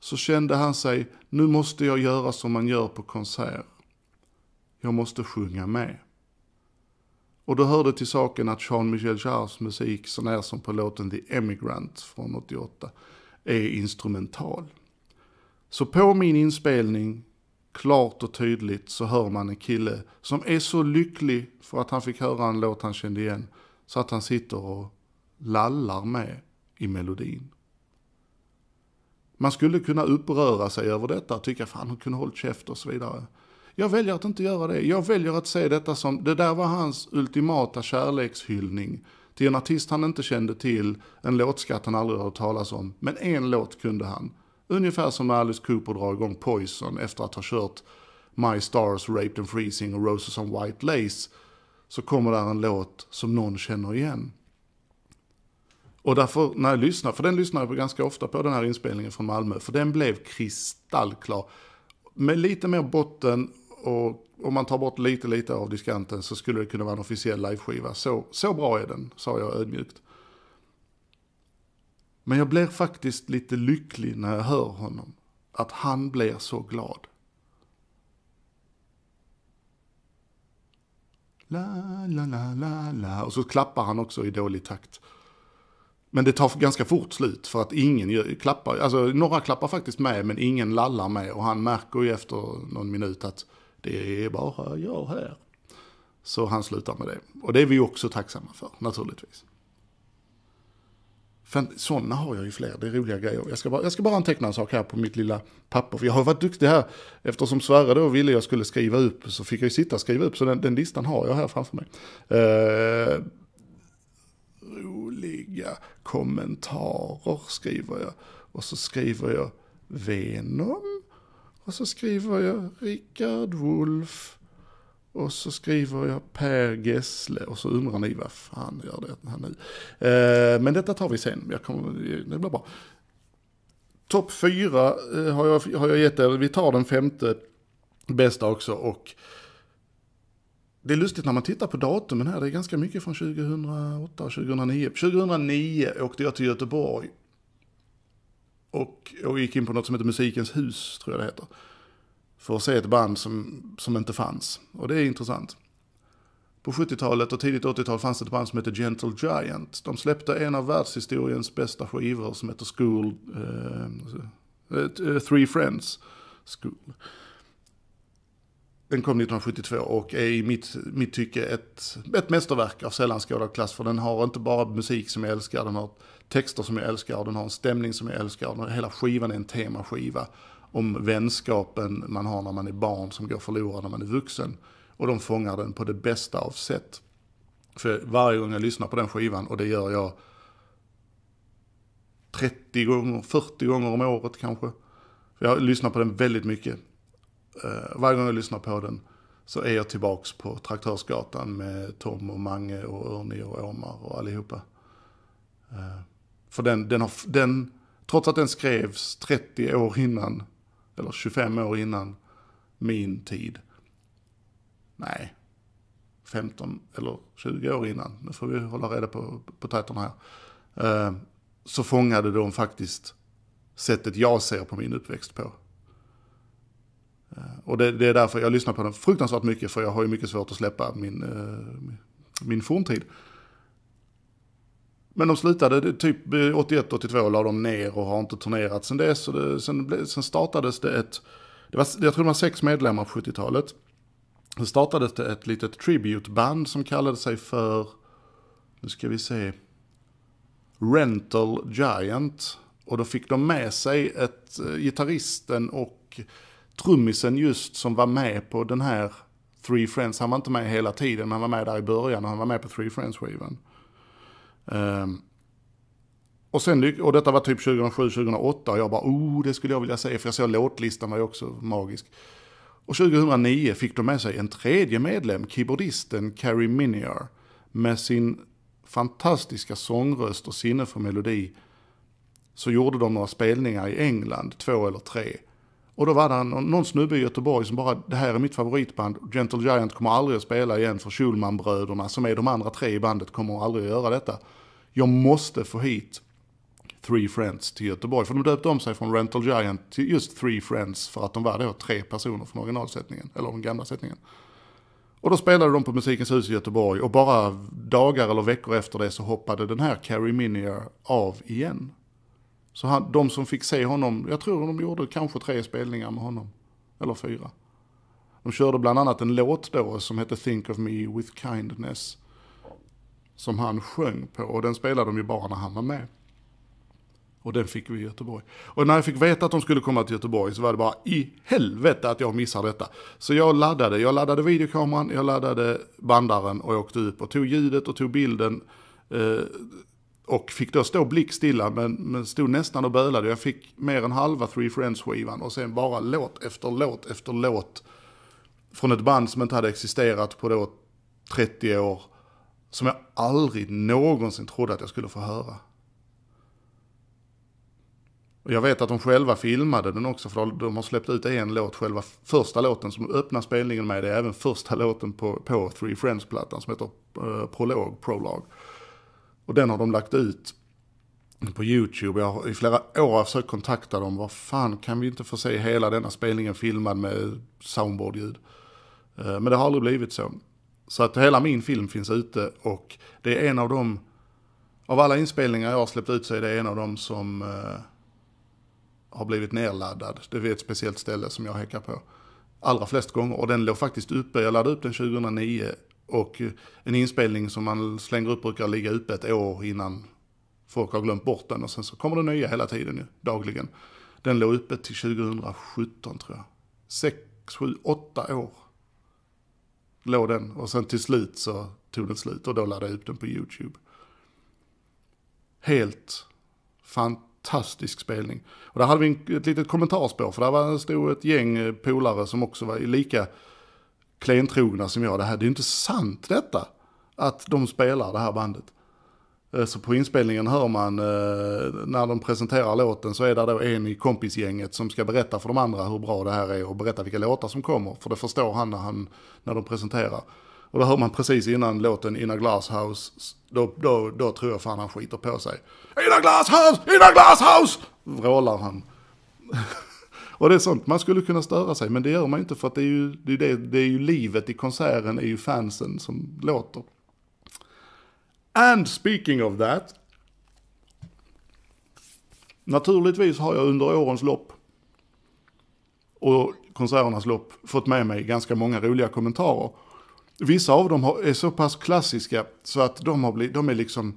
så kände han sig, nu måste jag göra som man gör på konsert. Jag måste sjunga med. Och då hörde till saken att Jean-Michel Jarres musik, så när som på låten The Emigrant från 88, är instrumental. Så på min inspelning, klart och tydligt, så hör man en kille som är så lycklig för att han fick höra en låt han kände igen, så att han sitter och lallar med i melodin. Man skulle kunna uppröra sig över detta och tycka fan hon kunde hållit käft och så vidare. Jag väljer att inte göra det. Jag väljer att se detta som, det där var hans ultimata kärlekshyllning till en artist han inte kände till, en låtskatt han aldrig hört talas om. Men en låt kunde han. Ungefär som när Alice Cooper drar igång Poison efter att ha kört My Stars, Raped and Freezing och Roses on White Lace. Så kommer där en låt som någon känner igen. Och därför, när jag lyssnar, för den lyssnade jag ganska ofta på den här inspelningen från Malmö, för den blev kristallklar. Med lite mer botten och om man tar bort lite, lite av diskanten så skulle det kunna vara en officiell liveskiva. Så, så bra är den, sa jag ödmjukt. Men jag blir faktiskt lite lycklig när jag hör honom. Att han blir så glad. La, la, la, la, la. Och så klappar han också i dålig takt. Men det tar ganska fort slut för att ingen klappar. Alltså några klappar faktiskt med men ingen lallar med. Och han märker ju efter någon minut att det är bara jag här. Så han slutar med det. Och det är vi också tacksamma för, naturligtvis. Sådana har jag ju fler, det är roliga grejer. Jag ska, bara, jag ska bara anteckna en sak här på mitt lilla papper. För jag har varit duktig här, eftersom Sverre då ville jag skulle skriva upp, så fick jag ju sitta och skriva upp. Så den, den listan har jag här framför mig. Eh, roliga kommentarer skriver jag. Och så skriver jag Venom. Och så skriver jag Rickard Wolff. Och så skriver jag Per Gessle och så undrar ni vad fan gör det här nu. Eh, men detta tar vi sen, jag kommer, det blir bra. Topp fyra eh, har, jag, har jag gett er, vi tar den femte bästa också och det är lustigt när man tittar på datumen här, det är ganska mycket från 2008 och 2009. 2009 åkte jag till Göteborg och, och gick in på något som heter Musikens hus, tror jag det heter. För att se ett band som, som inte fanns. Och det är intressant. På 70-talet och tidigt 80-tal fanns det ett band som hette Gentle Giant. De släppte en av världshistoriens bästa skivor som heter School... Eh, eh Three Friends School. Den kom 1972 och är i mitt, mitt tycke ett, ett mästerverk av sällan skådad klass. För den har inte bara musik som jag älskar, den har texter som jag älskar, den har en stämning som jag älskar. Den, hela skivan är en temaskiva om vänskapen man har när man är barn som går förlorad när man är vuxen. Och de fångar den på det bästa av sätt. För varje gång jag lyssnar på den skivan, och det gör jag 30 gånger, 40 gånger om året kanske. Jag lyssnar på den väldigt mycket. Eh, varje gång jag lyssnar på den så är jag tillbaks på Traktörsgatan med Tom och Mange och Örni och Omar och allihopa. Eh, för den, den, har, den, trots att den skrevs 30 år innan, eller 25 år innan min tid. Nej, 15 eller 20 år innan, nu får vi hålla reda på, på tätorna här. Eh, så fångade de faktiskt sättet jag ser på min uppväxt på. Eh, och det, det, är därför jag lyssnar på den fruktansvärt mycket, för jag har ju mycket svårt att släppa min, eh, min forntid. Men de slutade typ 81-82 la de ner och har inte turnerat sen dess. det, sen, sen, startades det ett, det var, jag tror det var sex medlemmar på 70-talet. Sen startades det ett litet tributeband som kallade sig för, nu ska vi se, Rental Giant. Och då fick de med sig ett, eh, gitarristen och trummisen just som var med på den här Three Friends, han var inte med hela tiden, men han var med där i början och han var med på Three Friends-skivan. Um, och, sen, och detta var typ 2007-2008 och jag bara oh, det skulle jag vilja se, för jag såg låtlistan var ju också magisk. Och 2009 fick de med sig en tredje medlem, keyboardisten Carrie Minier. med sin fantastiska sångröst och sinne för melodi. Så gjorde de några spelningar i England, två eller tre. Och då var det någon, snubbe i Göteborg som bara, det här är mitt favoritband, Gentle Giant kommer aldrig att spela igen för Schulmanbröderna, som är de andra tre i bandet kommer aldrig att göra detta. Jag måste få hit Three Friends till Göteborg. För de döpte om sig från Rental Giant till just Three Friends för att de var då tre personer från originalsättningen, eller den gamla sättningen. Och då spelade de på Musikens hus i Göteborg och bara dagar eller veckor efter det så hoppade den här Carrie Minier av igen. Så han, de som fick se honom, jag tror de gjorde kanske tre spelningar med honom. Eller fyra. De körde bland annat en låt då som hette Think of Me with Kindness. Som han sjöng på och den spelade de ju bara när han var med. Och den fick vi i Göteborg. Och när jag fick veta att de skulle komma till Göteborg så var det bara i helvete att jag missar detta. Så jag laddade, jag laddade videokameran, jag laddade bandaren och åkte upp och tog ljudet och tog bilden. Eh, och fick då stå blickstilla, men, men stod nästan och bölade. Jag fick mer än halva Three Friends-skivan och sen bara låt efter låt efter låt. Från ett band som inte hade existerat på då 30 år. Som jag aldrig någonsin trodde att jag skulle få höra. Och jag vet att de själva filmade den också, för de har släppt ut en låt, själva första låten som öppnar spelningen med, det är även första låten på, på Three Friends-plattan som heter eh, Prolog, Prolog. Och den har de lagt ut på YouTube. Jag har i flera år har försökt kontakta dem. Vad fan kan vi inte få se hela denna spelningen filmad med soundboardljud? Eh, men det har aldrig blivit så. Så att hela min film finns ute och det är en av de, av alla inspelningar jag har släppt ut så är det en av de som eh, har blivit nedladdad. Det är ett speciellt ställe som jag häckar på allra flest gånger och den låg faktiskt uppe, jag laddade upp den 2009 och en inspelning som man slänger upp brukar ligga uppe ett år innan folk har glömt bort den. Och sen så kommer det nya hela tiden ju, dagligen. Den låg uppe till 2017 tror jag. Sex, sju, åtta år låg den. Och sen till slut så tog den slut och då laddade jag upp den på YouTube. Helt fantastisk spelning. Och där hade vi ett litet kommentarspår för där stod ett gäng eh, polare som också var lika klentrogna som jag. det här. Det är inte sant detta, att de spelar det här bandet. Eh, så på inspelningen hör man, eh, när de presenterar låten så är det då en i kompisgänget som ska berätta för de andra hur bra det här är och berätta vilka låtar som kommer. För det förstår han när, han, när de presenterar. Och då hör man precis innan låten In a Glasshouse, då, då, då tror jag fan han skiter på sig. In a Glasshouse, in a Glasshouse! Vrålar han. Och det är sånt man skulle kunna störa sig, men det gör man inte för att det är ju, det är det, det är ju livet i konserten, det är ju fansen som låter. And speaking of that. Naturligtvis har jag under årens lopp och konserternas lopp fått med mig ganska många roliga kommentarer. Vissa av dem är så pass klassiska så att de, har blivit, de är liksom,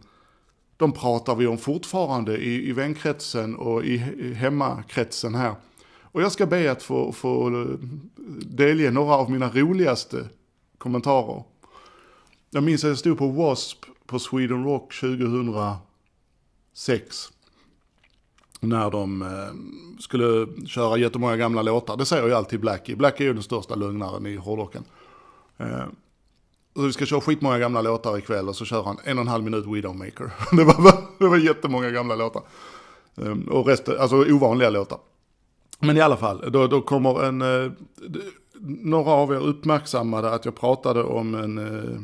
de pratar vi om fortfarande i, i vänkretsen och i hemmakretsen här. Och jag ska be att få, få delge några av mina roligaste kommentarer. Jag minns att jag stod på W.A.S.P. på Sweden Rock 2006. När de eh, skulle köra jättemånga gamla låtar. Det säger ju alltid Blackie. Blackie är ju den största lögnaren i hårdrocken. Så eh, vi ska köra skitmånga gamla låtar ikväll och så kör han en och en halv minut Widowmaker. Det var, det var jättemånga gamla låtar. Ehm, och resten, alltså ovanliga låtar. Men i alla fall, då, då kommer en... Eh, några av er uppmärksammade att jag pratade om en eh,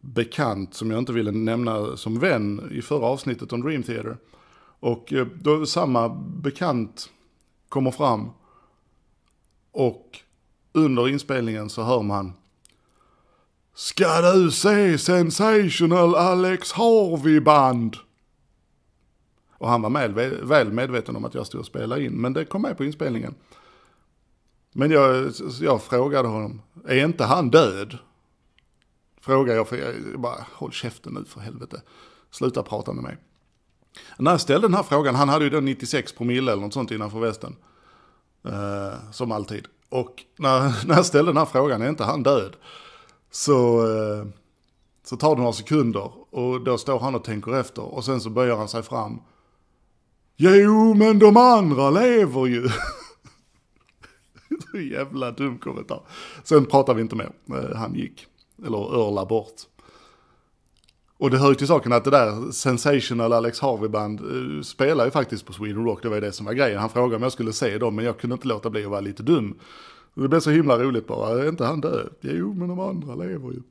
bekant som jag inte ville nämna som vän i förra avsnittet om Dream Theater. Och eh, då samma bekant kommer fram och under inspelningen så hör man Ska du se Sensational Alex Harvey Band? Och han var med, väl medveten om att jag stod och spelade in. Men det kom med på inspelningen. Men jag, jag frågade honom, är inte han död? Frågade jag, för jag bara, håll käften nu för helvete. Sluta prata med mig. När jag ställde den här frågan, han hade ju då 96 promille eller något sånt innanför västen. Uh, som alltid. Och när, när jag ställde den här frågan, är inte han död? Så, uh, så tar det några sekunder och då står han och tänker efter och sen så böjer han sig fram Jo, men de andra lever ju. Jävla dum kommentar. Sen pratar vi inte mer. Eh, han gick. Eller örla bort. Och det hör ju till saken att det där Sensational Alex Harvey Band eh, spelar ju faktiskt på Sweden Rock. Det var ju det som var grejen. Han frågade om jag skulle se dem, men jag kunde inte låta bli att vara lite dum. Det blev så himla roligt bara. Är inte han död? Jo, men de andra lever ju.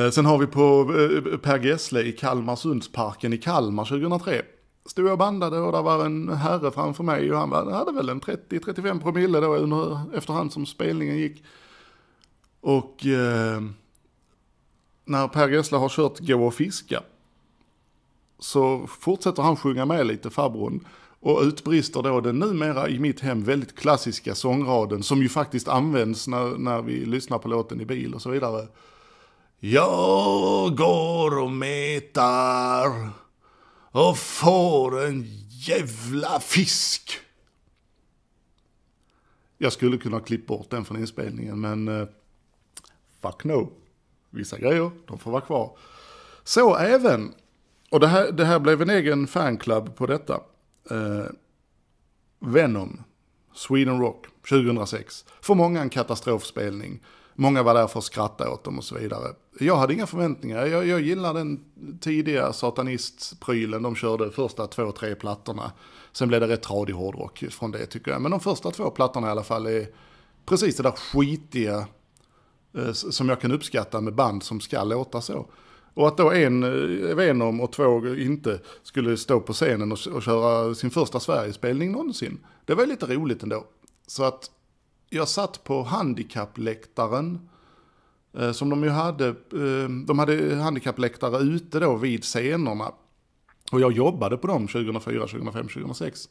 Eh, sen har vi på Per Gessle i Kalmarsundsparken i Kalmar 2003 stod jag bandade och där var en herre framför mig och han hade väl en 30-35 promille då under, efterhand som spelningen gick. Och eh, när Per Gessle har kört Gå och fiska så fortsätter han sjunga med lite, farbrorn. Och utbrister då den numera i mitt hem väldigt klassiska sångraden som ju faktiskt används när, när vi lyssnar på låten i bil och så vidare. Jag går och metar och får en jävla fisk. Jag skulle kunna klippa bort den från inspelningen, men eh, fuck no. Vissa grejer, de får vara kvar. Så även, och det här, det här blev en egen fanclub på detta. Eh, Venom, Sweden Rock, 2006. För många en katastrofspelning. Många var där för att skratta åt dem och så vidare jag hade inga förväntningar. Jag, jag gillar den tidiga satanistprylen de körde första två, tre plattorna. Sen blev det rätt tradig hårdrock från det tycker jag. Men de första två plattorna i alla fall är precis det där skitiga eh, som jag kan uppskatta med band som ska låta så. Och att då en Venom eh, och två inte skulle stå på scenen och, och köra sin första Sverigespelning någonsin. Det var lite roligt ändå. Så att jag satt på handikappläktaren Eh, som de ju hade, eh, de hade handikappläktare ute då vid scenerna. Och jag jobbade på dem 2004, 2005, 2006.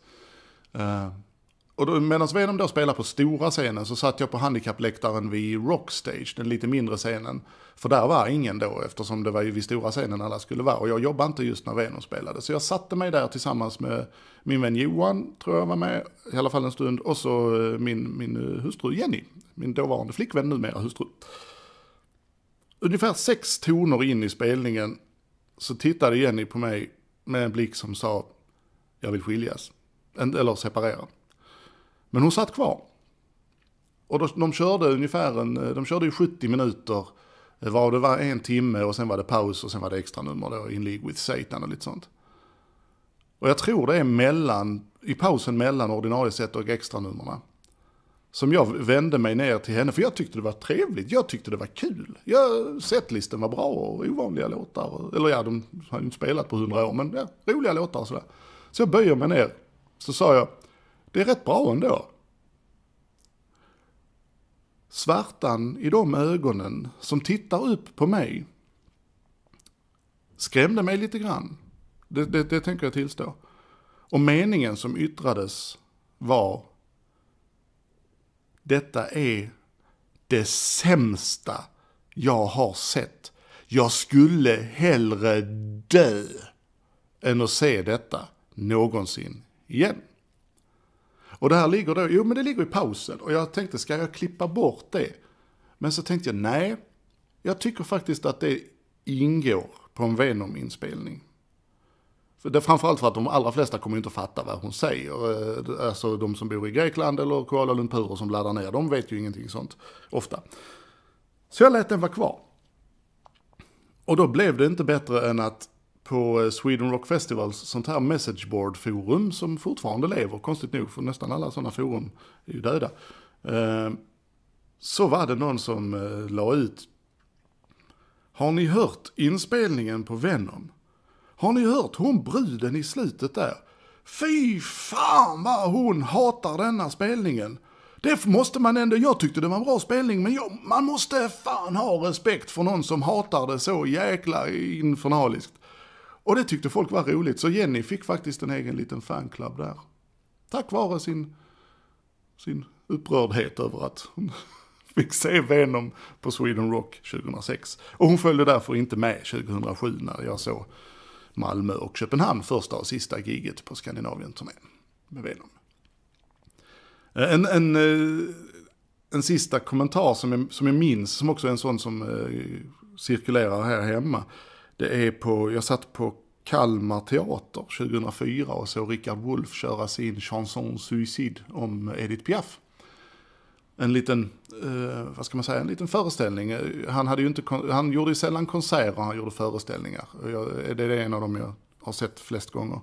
Och då, medan Venom då spelade på stora scenen så satt jag på handikappläktaren vid Rockstage, den lite mindre scenen. För där var ingen då eftersom det var ju vid stora scenen alla skulle vara. Och jag jobbade inte just när Venom spelade. Så jag satte mig där tillsammans med min vän Johan, tror jag var med, i alla fall en stund. Och så eh, min, min hustru Jenny, min dåvarande flickvän, numera hustru. Eh, Ungefär sex toner in i spelningen så tittade Jenny på mig med en blick som sa jag vill skiljas. Eller separera. Men hon satt kvar. Och de körde ungefär en, de körde i 70 minuter. Var det var en timme och sen var det paus och sen var det extra nummer då, In League with Satan och lite sånt. Och jag tror det är mellan, i pausen mellan ordinarie set och extra nummerna. Som jag vände mig ner till henne, för jag tyckte det var trevligt, jag tyckte det var kul. Jag, setlisten var bra och ovanliga låtar. Eller ja, de har ju inte spelat på hundra år, men ja, roliga låtar och sådär. Så jag böjer mig ner, så sa jag, det är rätt bra ändå. Svärtan i de ögonen som tittar upp på mig skrämde mig lite grann. Det, det, det tänker jag tillstå. Och meningen som yttrades var detta är det sämsta jag har sett. Jag skulle hellre dö än att se detta någonsin igen. Och det här ligger då, jo men det ligger i pausen och jag tänkte ska jag klippa bort det? Men så tänkte jag nej, jag tycker faktiskt att det ingår på en Venom-inspelning. För det, framförallt för att de allra flesta kommer inte att fatta vad hon säger. Eh, alltså de som bor i Grekland eller Kuala Lumpur som laddar ner, de vet ju ingenting sånt ofta. Så jag lät den vara kvar. Och då blev det inte bättre än att på eh, Sweden Rock Festivals sånt här messageboard forum som fortfarande lever, konstigt nog, för nästan alla sådana forum är ju döda. Eh, så var det någon som la ut, har ni hört inspelningen på Venom? Har ni hört hon bruden i slutet där? Fy fan vad hon hatar denna spelningen. Det måste man ändå, jag tyckte det var en bra spelning, men jag, man måste fan ha respekt för någon som hatar det så jäkla infernaliskt. Och det tyckte folk var roligt, så Jenny fick faktiskt en egen liten fanclub där. Tack vare sin, sin upprördhet över att hon fick se Venom på Sweden Rock 2006. Och hon följde därför inte med 2007 när jag såg Malmö och Köpenhamn första och sista giget på Skandinavien-turnén med Venom. Eh, en, en, eh, en sista kommentar som jag, som jag minns, som också är en sån som eh, cirkulerar här hemma. Det är på, jag satt på Kalmar Teater 2004 och såg Richard Wolff köra sin chanson Suicide om Edith Piaf. En liten eh, vad ska man säga, en liten föreställning. Han, hade ju inte, han gjorde ju sällan konserter, han gjorde föreställningar. Jag, det är en av dem jag har sett flest gånger.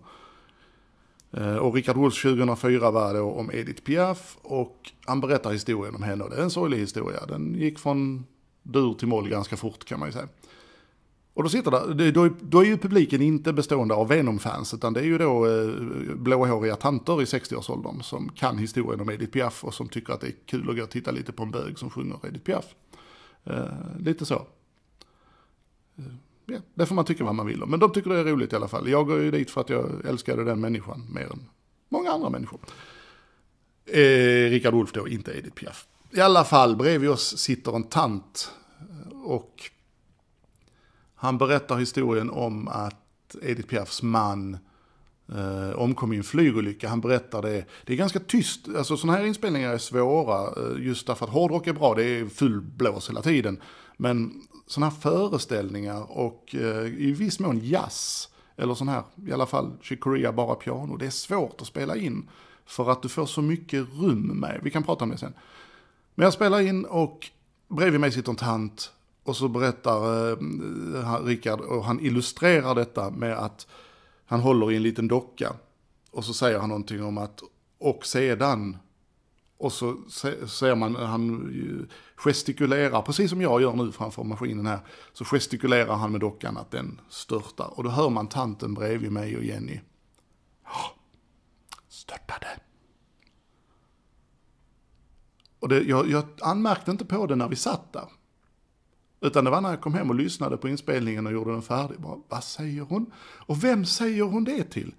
Eh, och Richard Wolffs 2004 var då om Edith Piaf och han berättar historien om henne och det är en sorglig historia. Den gick från dur till moll ganska fort kan man ju säga. Och då sitter där, då, är ju publiken inte bestående av Venom-fans, utan det är ju då eh, blåhåriga tanter i 60-årsåldern som kan historien om Edith Piaf och som tycker att det är kul att gå och titta lite på en bög som sjunger Edith Piaf. Eh, lite så. Eh, ja, det får man tycka vad man vill om, men de tycker det är roligt i alla fall. Jag går ju dit för att jag älskade den människan mer än många andra människor. Eh, Rickard Wolff då, inte Edith Piaf. I alla fall, bredvid oss sitter en tant eh, och han berättar historien om att Edith Piafs man eh, omkom i en flygolycka. Han berättar det. Det är ganska tyst. Alltså sådana här inspelningar är svåra. Eh, just därför att hårdrock är bra. Det är full blås hela tiden. Men sådana här föreställningar och eh, i viss mån jazz. Eller sån här, i alla fall Chick Corea, bara piano. Det är svårt att spela in. För att du får så mycket rum med. Vi kan prata om det sen. Men jag spelar in och bredvid mig sitter en tant och så berättar eh, Rickard, och han illustrerar detta med att han håller i en liten docka. Och så säger han någonting om att, och sedan, och så ser man, han gestikulerar, precis som jag gör nu framför maskinen här, så gestikulerar han med dockan att den störtar. Och då hör man tanten bredvid mig och Jenny. Störtade. Och det, jag, jag anmärkte inte på det när vi satt där. Utan det var när jag kom hem och lyssnade på inspelningen och gjorde den färdig. Bara, vad säger hon? Och vem säger hon det till?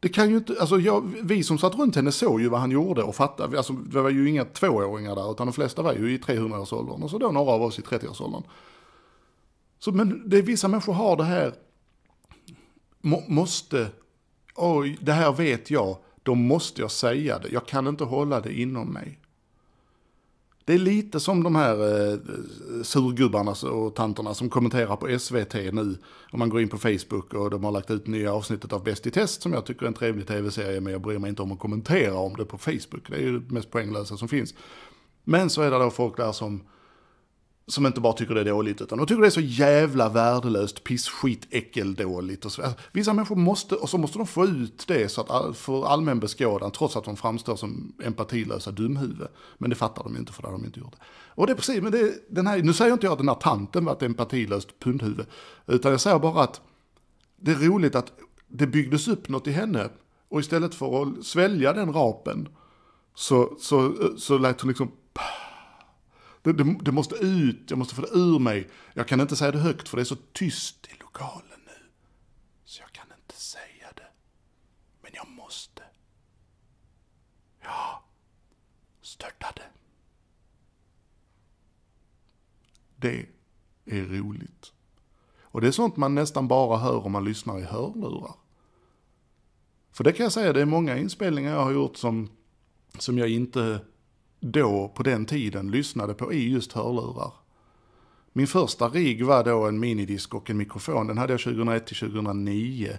Det kan ju inte, alltså jag, vi som satt runt henne såg ju vad han gjorde och fattade. Alltså, det var ju inga tvååringar där, utan de flesta var ju i 300-årsåldern. Och så då några av oss i 30-årsåldern. Så, men det är vissa människor har det här, må, måste, oj, det här vet jag, då måste jag säga det. Jag kan inte hålla det inom mig. Det är lite som de här eh, surgubbarna och tanterna som kommenterar på SVT nu. Om man går in på Facebook och de har lagt ut nya avsnittet av Bäst i test som jag tycker är en trevlig tv-serie men jag bryr mig inte om att kommentera om det på Facebook. Det är ju det mest poänglösa som finns. Men så är det då folk där som som inte bara tycker det är dåligt, utan de tycker det är så jävla värdelöst, piss, skit, äckel, dåligt och så. Alltså, vissa människor måste, och så måste de få ut det så att, all, för allmän beskådan, trots att de framstår som empatilösa dumhuvud. Men det fattar de inte, för det har de inte gjort. Och det är precis, men det, den här, nu säger inte jag att den här tanten var ett empatilöst pundhuvud, utan jag säger bara att det är roligt att det byggdes upp något i henne, och istället för att svälja den rapen, så, så, så lät hon liksom det, det, det, måste ut, jag måste få det ur mig. Jag kan inte säga det högt för det är så tyst i lokalen nu. Så jag kan inte säga det. Men jag måste. Ja, störtade. Det är roligt. Och det är sånt man nästan bara hör om man lyssnar i hörlurar. För det kan jag säga, det är många inspelningar jag har gjort som, som jag inte då på den tiden lyssnade på i just hörlurar. Min första rigg var då en minidisk och en mikrofon. Den hade jag 2001 till 2009.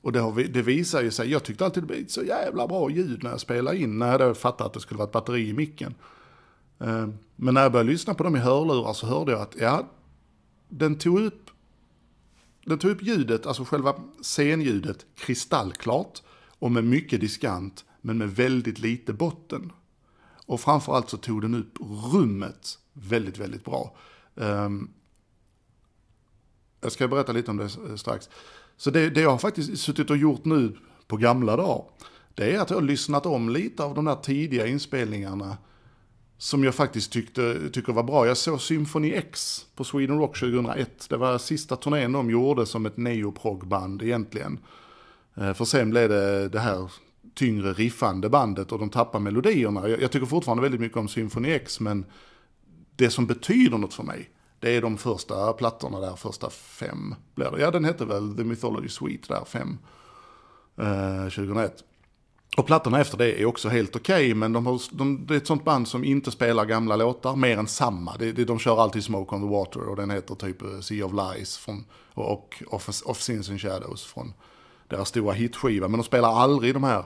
Och det, vi, det visar ju sig, jag tyckte alltid det blev så jävla bra ljud när jag spelade in. När jag hade fattat att det skulle vara ett batteri i micken. Ehm, men när jag började lyssna på dem i hörlurar så hörde jag att, ja, den tog upp, den tog upp ljudet, alltså själva scenljudet, kristallklart. Och med mycket diskant, men med väldigt lite botten. Och framförallt så tog den upp rummet väldigt, väldigt bra. Um, jag ska berätta lite om det strax. Så det, det jag har faktiskt suttit och gjort nu på gamla dagar, det är att jag har lyssnat om lite av de där tidiga inspelningarna som jag faktiskt tyckte, tycker var bra. Jag såg Symphony X på Sweden Rock 2001. Det var sista turnén de gjorde som ett neoprogband egentligen. Ehm, för sen blev det det här tyngre riffande bandet och de tappar melodierna. Jag, jag tycker fortfarande väldigt mycket om Symphony X men det som betyder något för mig det är de första plattorna där, första fem blir det. Ja, den hette väl The Mythology Suite där, fem. Eh, 2001. Och plattorna efter det är också helt okej, okay, men de, har, de det är ett sånt band som inte spelar gamla låtar, mer än samma. De, de, de kör alltid Smoke on the Water och den heter typ eh, Sea of Lies från, och, och Off, Off Sins and Shadows från deras stora hitskiva. Men de spelar aldrig de här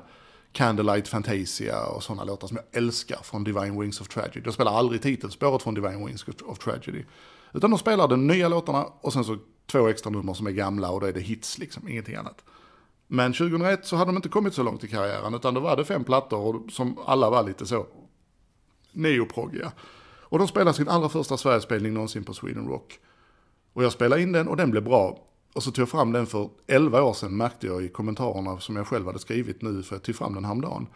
Candlelight Fantasia och sådana låtar som jag älskar från Divine Wings of Tragedy. De spelar aldrig titelspåret från Divine Wings of Tragedy. Utan de spelar de nya låtarna och sen så två extra nummer som är gamla och då är det hits liksom, ingenting annat. Men 2001 så hade de inte kommit så långt i karriären utan då var det fem plattor som alla var lite så neoproggiga. Och de spelade sin allra första Sverigespelning någonsin på Sweden Rock. Och jag spelade in den och den blev bra. Och så tog jag fram den för 11 år sedan märkte jag i kommentarerna som jag själv hade skrivit nu för jag tog fram den häromdagen.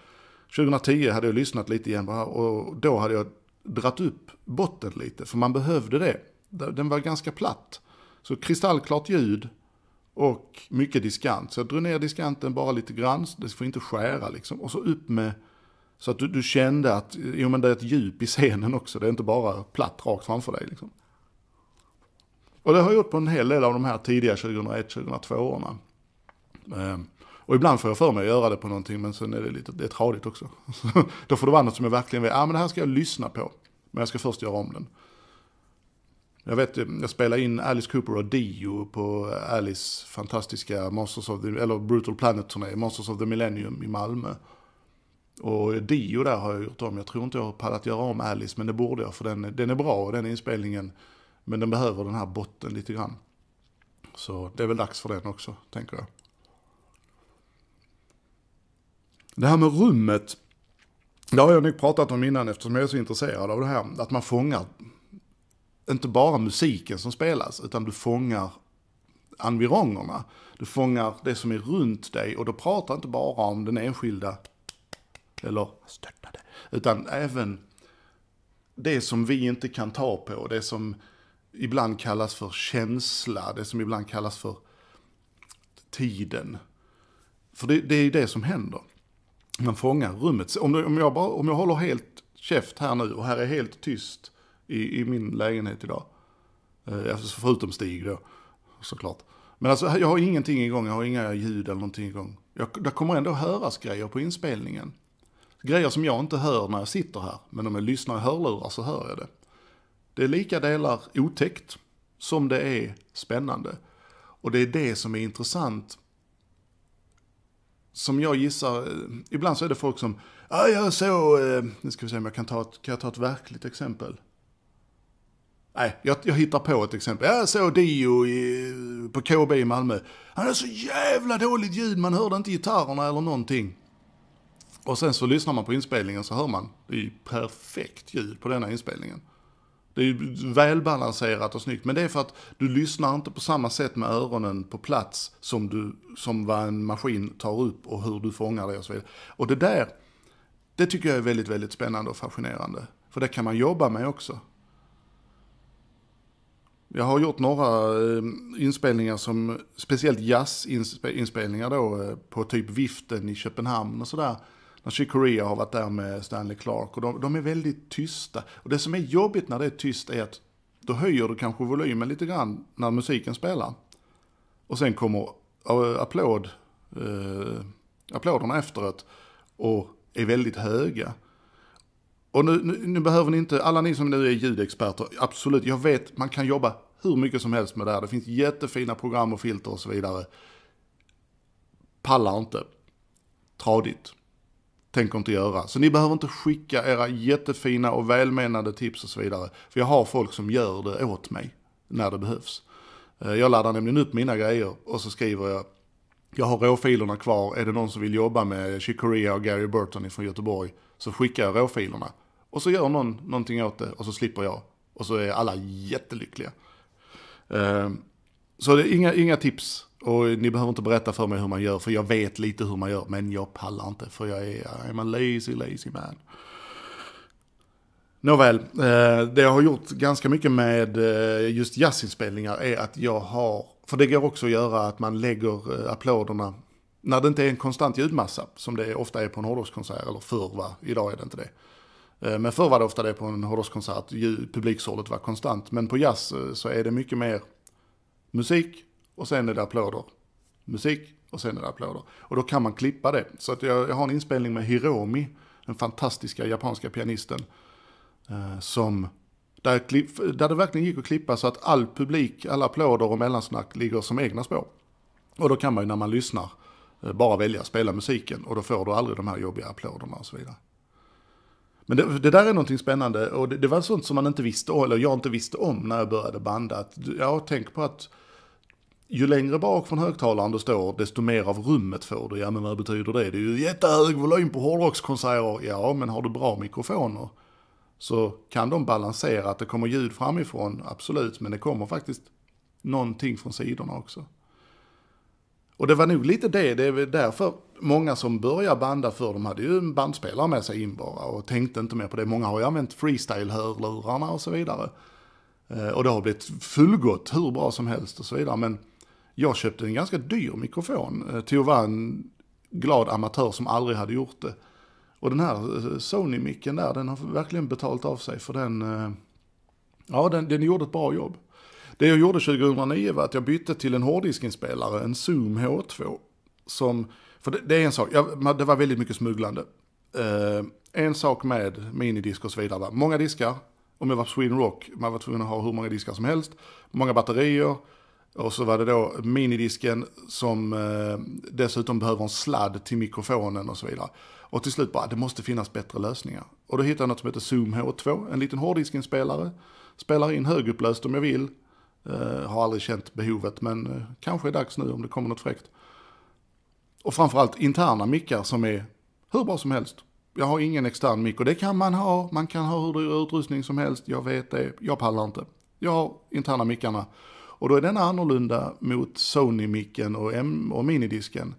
2010 hade jag lyssnat lite igen och då hade jag dratt upp botten lite för man behövde det. Den var ganska platt. Så kristallklart ljud och mycket diskant. Så jag drog ner diskanten bara lite grann, det får inte skära liksom. Och så upp med, så att du, du kände att jo, men det är ett djup i scenen också, det är inte bara platt rakt framför dig. Liksom. Och det har jag gjort på en hel del av de här tidiga 2001-2002 åren. Ehm, och ibland får jag för mig att göra det på någonting, men sen är det lite, det är tradigt också. Då får det vara något som jag verkligen vill, ja ah, men det här ska jag lyssna på. Men jag ska först göra om den. Jag vet, jag spelade in Alice Cooper och Dio på Alice fantastiska Masters of the, eller Brutal Planet-turné, Masters of the Millennium i Malmö. Och Dio där har jag gjort om, jag tror inte jag har pallat göra om Alice, men det borde jag, för den, den är bra och den inspelningen men den behöver den här botten lite grann. Så det är väl dags för den också, tänker jag. Det här med rummet, det har jag nog pratat om innan eftersom jag är så intresserad av det här. Att man fångar inte bara musiken som spelas, utan du fångar environgerna. Du fångar det som är runt dig och då pratar inte bara om den enskilda, eller stöttade, utan även det som vi inte kan ta på, det som ibland kallas för känsla, det som ibland kallas för tiden. För det, det är ju det som händer. Man fångar rummet. Om, om, jag bara, om jag håller helt käft här nu och här är helt tyst i, i min lägenhet idag. Eh, alltså förutom Stig då, såklart. Men alltså jag har ingenting igång, jag har inga ljud eller någonting igång. Jag, det kommer ändå höras grejer på inspelningen. Grejer som jag inte hör när jag sitter här, men om jag lyssnar i hörlurar så hör jag det. Det är lika delar otäckt som det är spännande. Och det är det som är intressant. Som jag gissar, eh, ibland så är det folk som, ja jag så, eh, nu ska vi se om jag kan ta ett, kan jag ta ett verkligt exempel. Nej, jag, jag, hittar på ett exempel. Jag såg Dio i, på KB i Malmö. Han hade så jävla dåligt ljud, man hörde inte gitarrerna eller någonting. Och sen så lyssnar man på inspelningen så hör man, det är ju perfekt ljud på denna inspelningen. Det är välbalanserat och snyggt, men det är för att du lyssnar inte på samma sätt med öronen på plats som, du, som vad en maskin tar upp och hur du fångar det och så vidare. Och det där, det tycker jag är väldigt, väldigt spännande och fascinerande. För det kan man jobba med också. Jag har gjort några eh, inspelningar som, speciellt jazzinspelningar då, eh, på typ viften i Köpenhamn och sådär. När Korea har varit där med Stanley Clark och de, de är väldigt tysta. Och det som är jobbigt när det är tyst är att då höjer du kanske volymen lite grann när musiken spelar. Och sen kommer äh, applåd, eh, applåderna efteråt och är väldigt höga. Och nu, nu, nu, behöver ni inte, alla ni som nu är ljudexperter, absolut, jag vet, man kan jobba hur mycket som helst med det här. Det finns jättefina program och filter och så vidare. Pallar inte. Tradigt tänker inte göra. Så ni behöver inte skicka era jättefina och välmenande tips och så vidare. För jag har folk som gör det åt mig när det behövs. Eh, jag laddar nämligen upp mina grejer och så skriver jag jag har råfilerna kvar, är det någon som vill jobba med Chick Corea och Gary Burton från Göteborg så skickar jag råfilerna. Och så gör någon någonting åt det och så slipper jag. Och så är alla jättelyckliga. Eh, så det är inga, inga tips och ni behöver inte berätta för mig hur man gör, för jag vet lite hur man gör, men jag pallar inte, för jag är, I'm a lazy, lazy man. Nåväl, eh, det jag har gjort ganska mycket med eh, just jazzinspelningar är att jag har, för det går också att göra att man lägger eh, applåderna, när det inte är en konstant ljudmassa, som det ofta är på en hårdrockskonsert, eller förr va, idag är det inte det. Men förr var det ofta det på en hårdrockskonsert, publiksordet var konstant, men på jazz så är det mycket mer musik, och sen är det applåder. Musik och sen är det applåder. Och då kan man klippa det. Så att jag, jag har en inspelning med Hiromi, den fantastiska japanska pianisten. Eh, som, där, klipp, där det verkligen gick att klippa så att all publik, alla applåder och mellansnack ligger som egna spår. Och då kan man ju när man lyssnar eh, bara välja att spela musiken och då får du aldrig de här jobbiga applåderna och så vidare. Men det, det, där är någonting spännande och det, det, var sånt som man inte visste om, eller jag inte visste om när jag började banda. Att, ja, tänk på att ju längre bak från högtalaren du står, desto mer av rummet får du. Ja, men vad betyder det? Det är ju jättehög volym på hårdrockskonserter. Ja, men har du bra mikrofoner så kan de balansera att det kommer ljud framifrån, absolut, men det kommer faktiskt någonting från sidorna också. Och det var nog lite det, det är väl därför många som börjar banda för de hade ju en bandspelare med sig in bara och tänkte inte mer på det. Många har ju använt freestyle-hörlurarna och så vidare. Eh, och det har blivit fullgott, hur bra som helst och så vidare. Men jag köpte en ganska dyr mikrofon eh, till att vara en glad amatör som aldrig hade gjort det. Och den här eh, Sony-micken där, den har verkligen betalt av sig för den, eh, ja den, den gjorde ett bra jobb. Det jag gjorde 2009 var att jag bytte till en hårddiskinspelare, en Zoom H2. Som, för det, det är en sak, jag, det var väldigt mycket smugglande. Uh, en sak med minidisk och så vidare var många diskar. Om jag var på Sweden Rock, man var tvungen att ha hur många diskar som helst. Många batterier. Och så var det då minidisken som eh, dessutom behöver en sladd till mikrofonen och så vidare. Och till slut bara, det måste finnas bättre lösningar. Och då hittade jag något som heter Zoom H2, en liten hårddiskinspelare. Spelar in högupplöst om jag vill. Eh, har aldrig känt behovet, men eh, kanske är dags nu om det kommer något fräckt. Och framförallt interna mickar som är hur bra som helst. Jag har ingen extern mick och det kan man ha. Man kan ha hur dyr utrustning som helst, jag vet det. Jag pallar inte. Jag har interna mickarna. Och då är den annorlunda mot Sony-micken och, M och minidisken.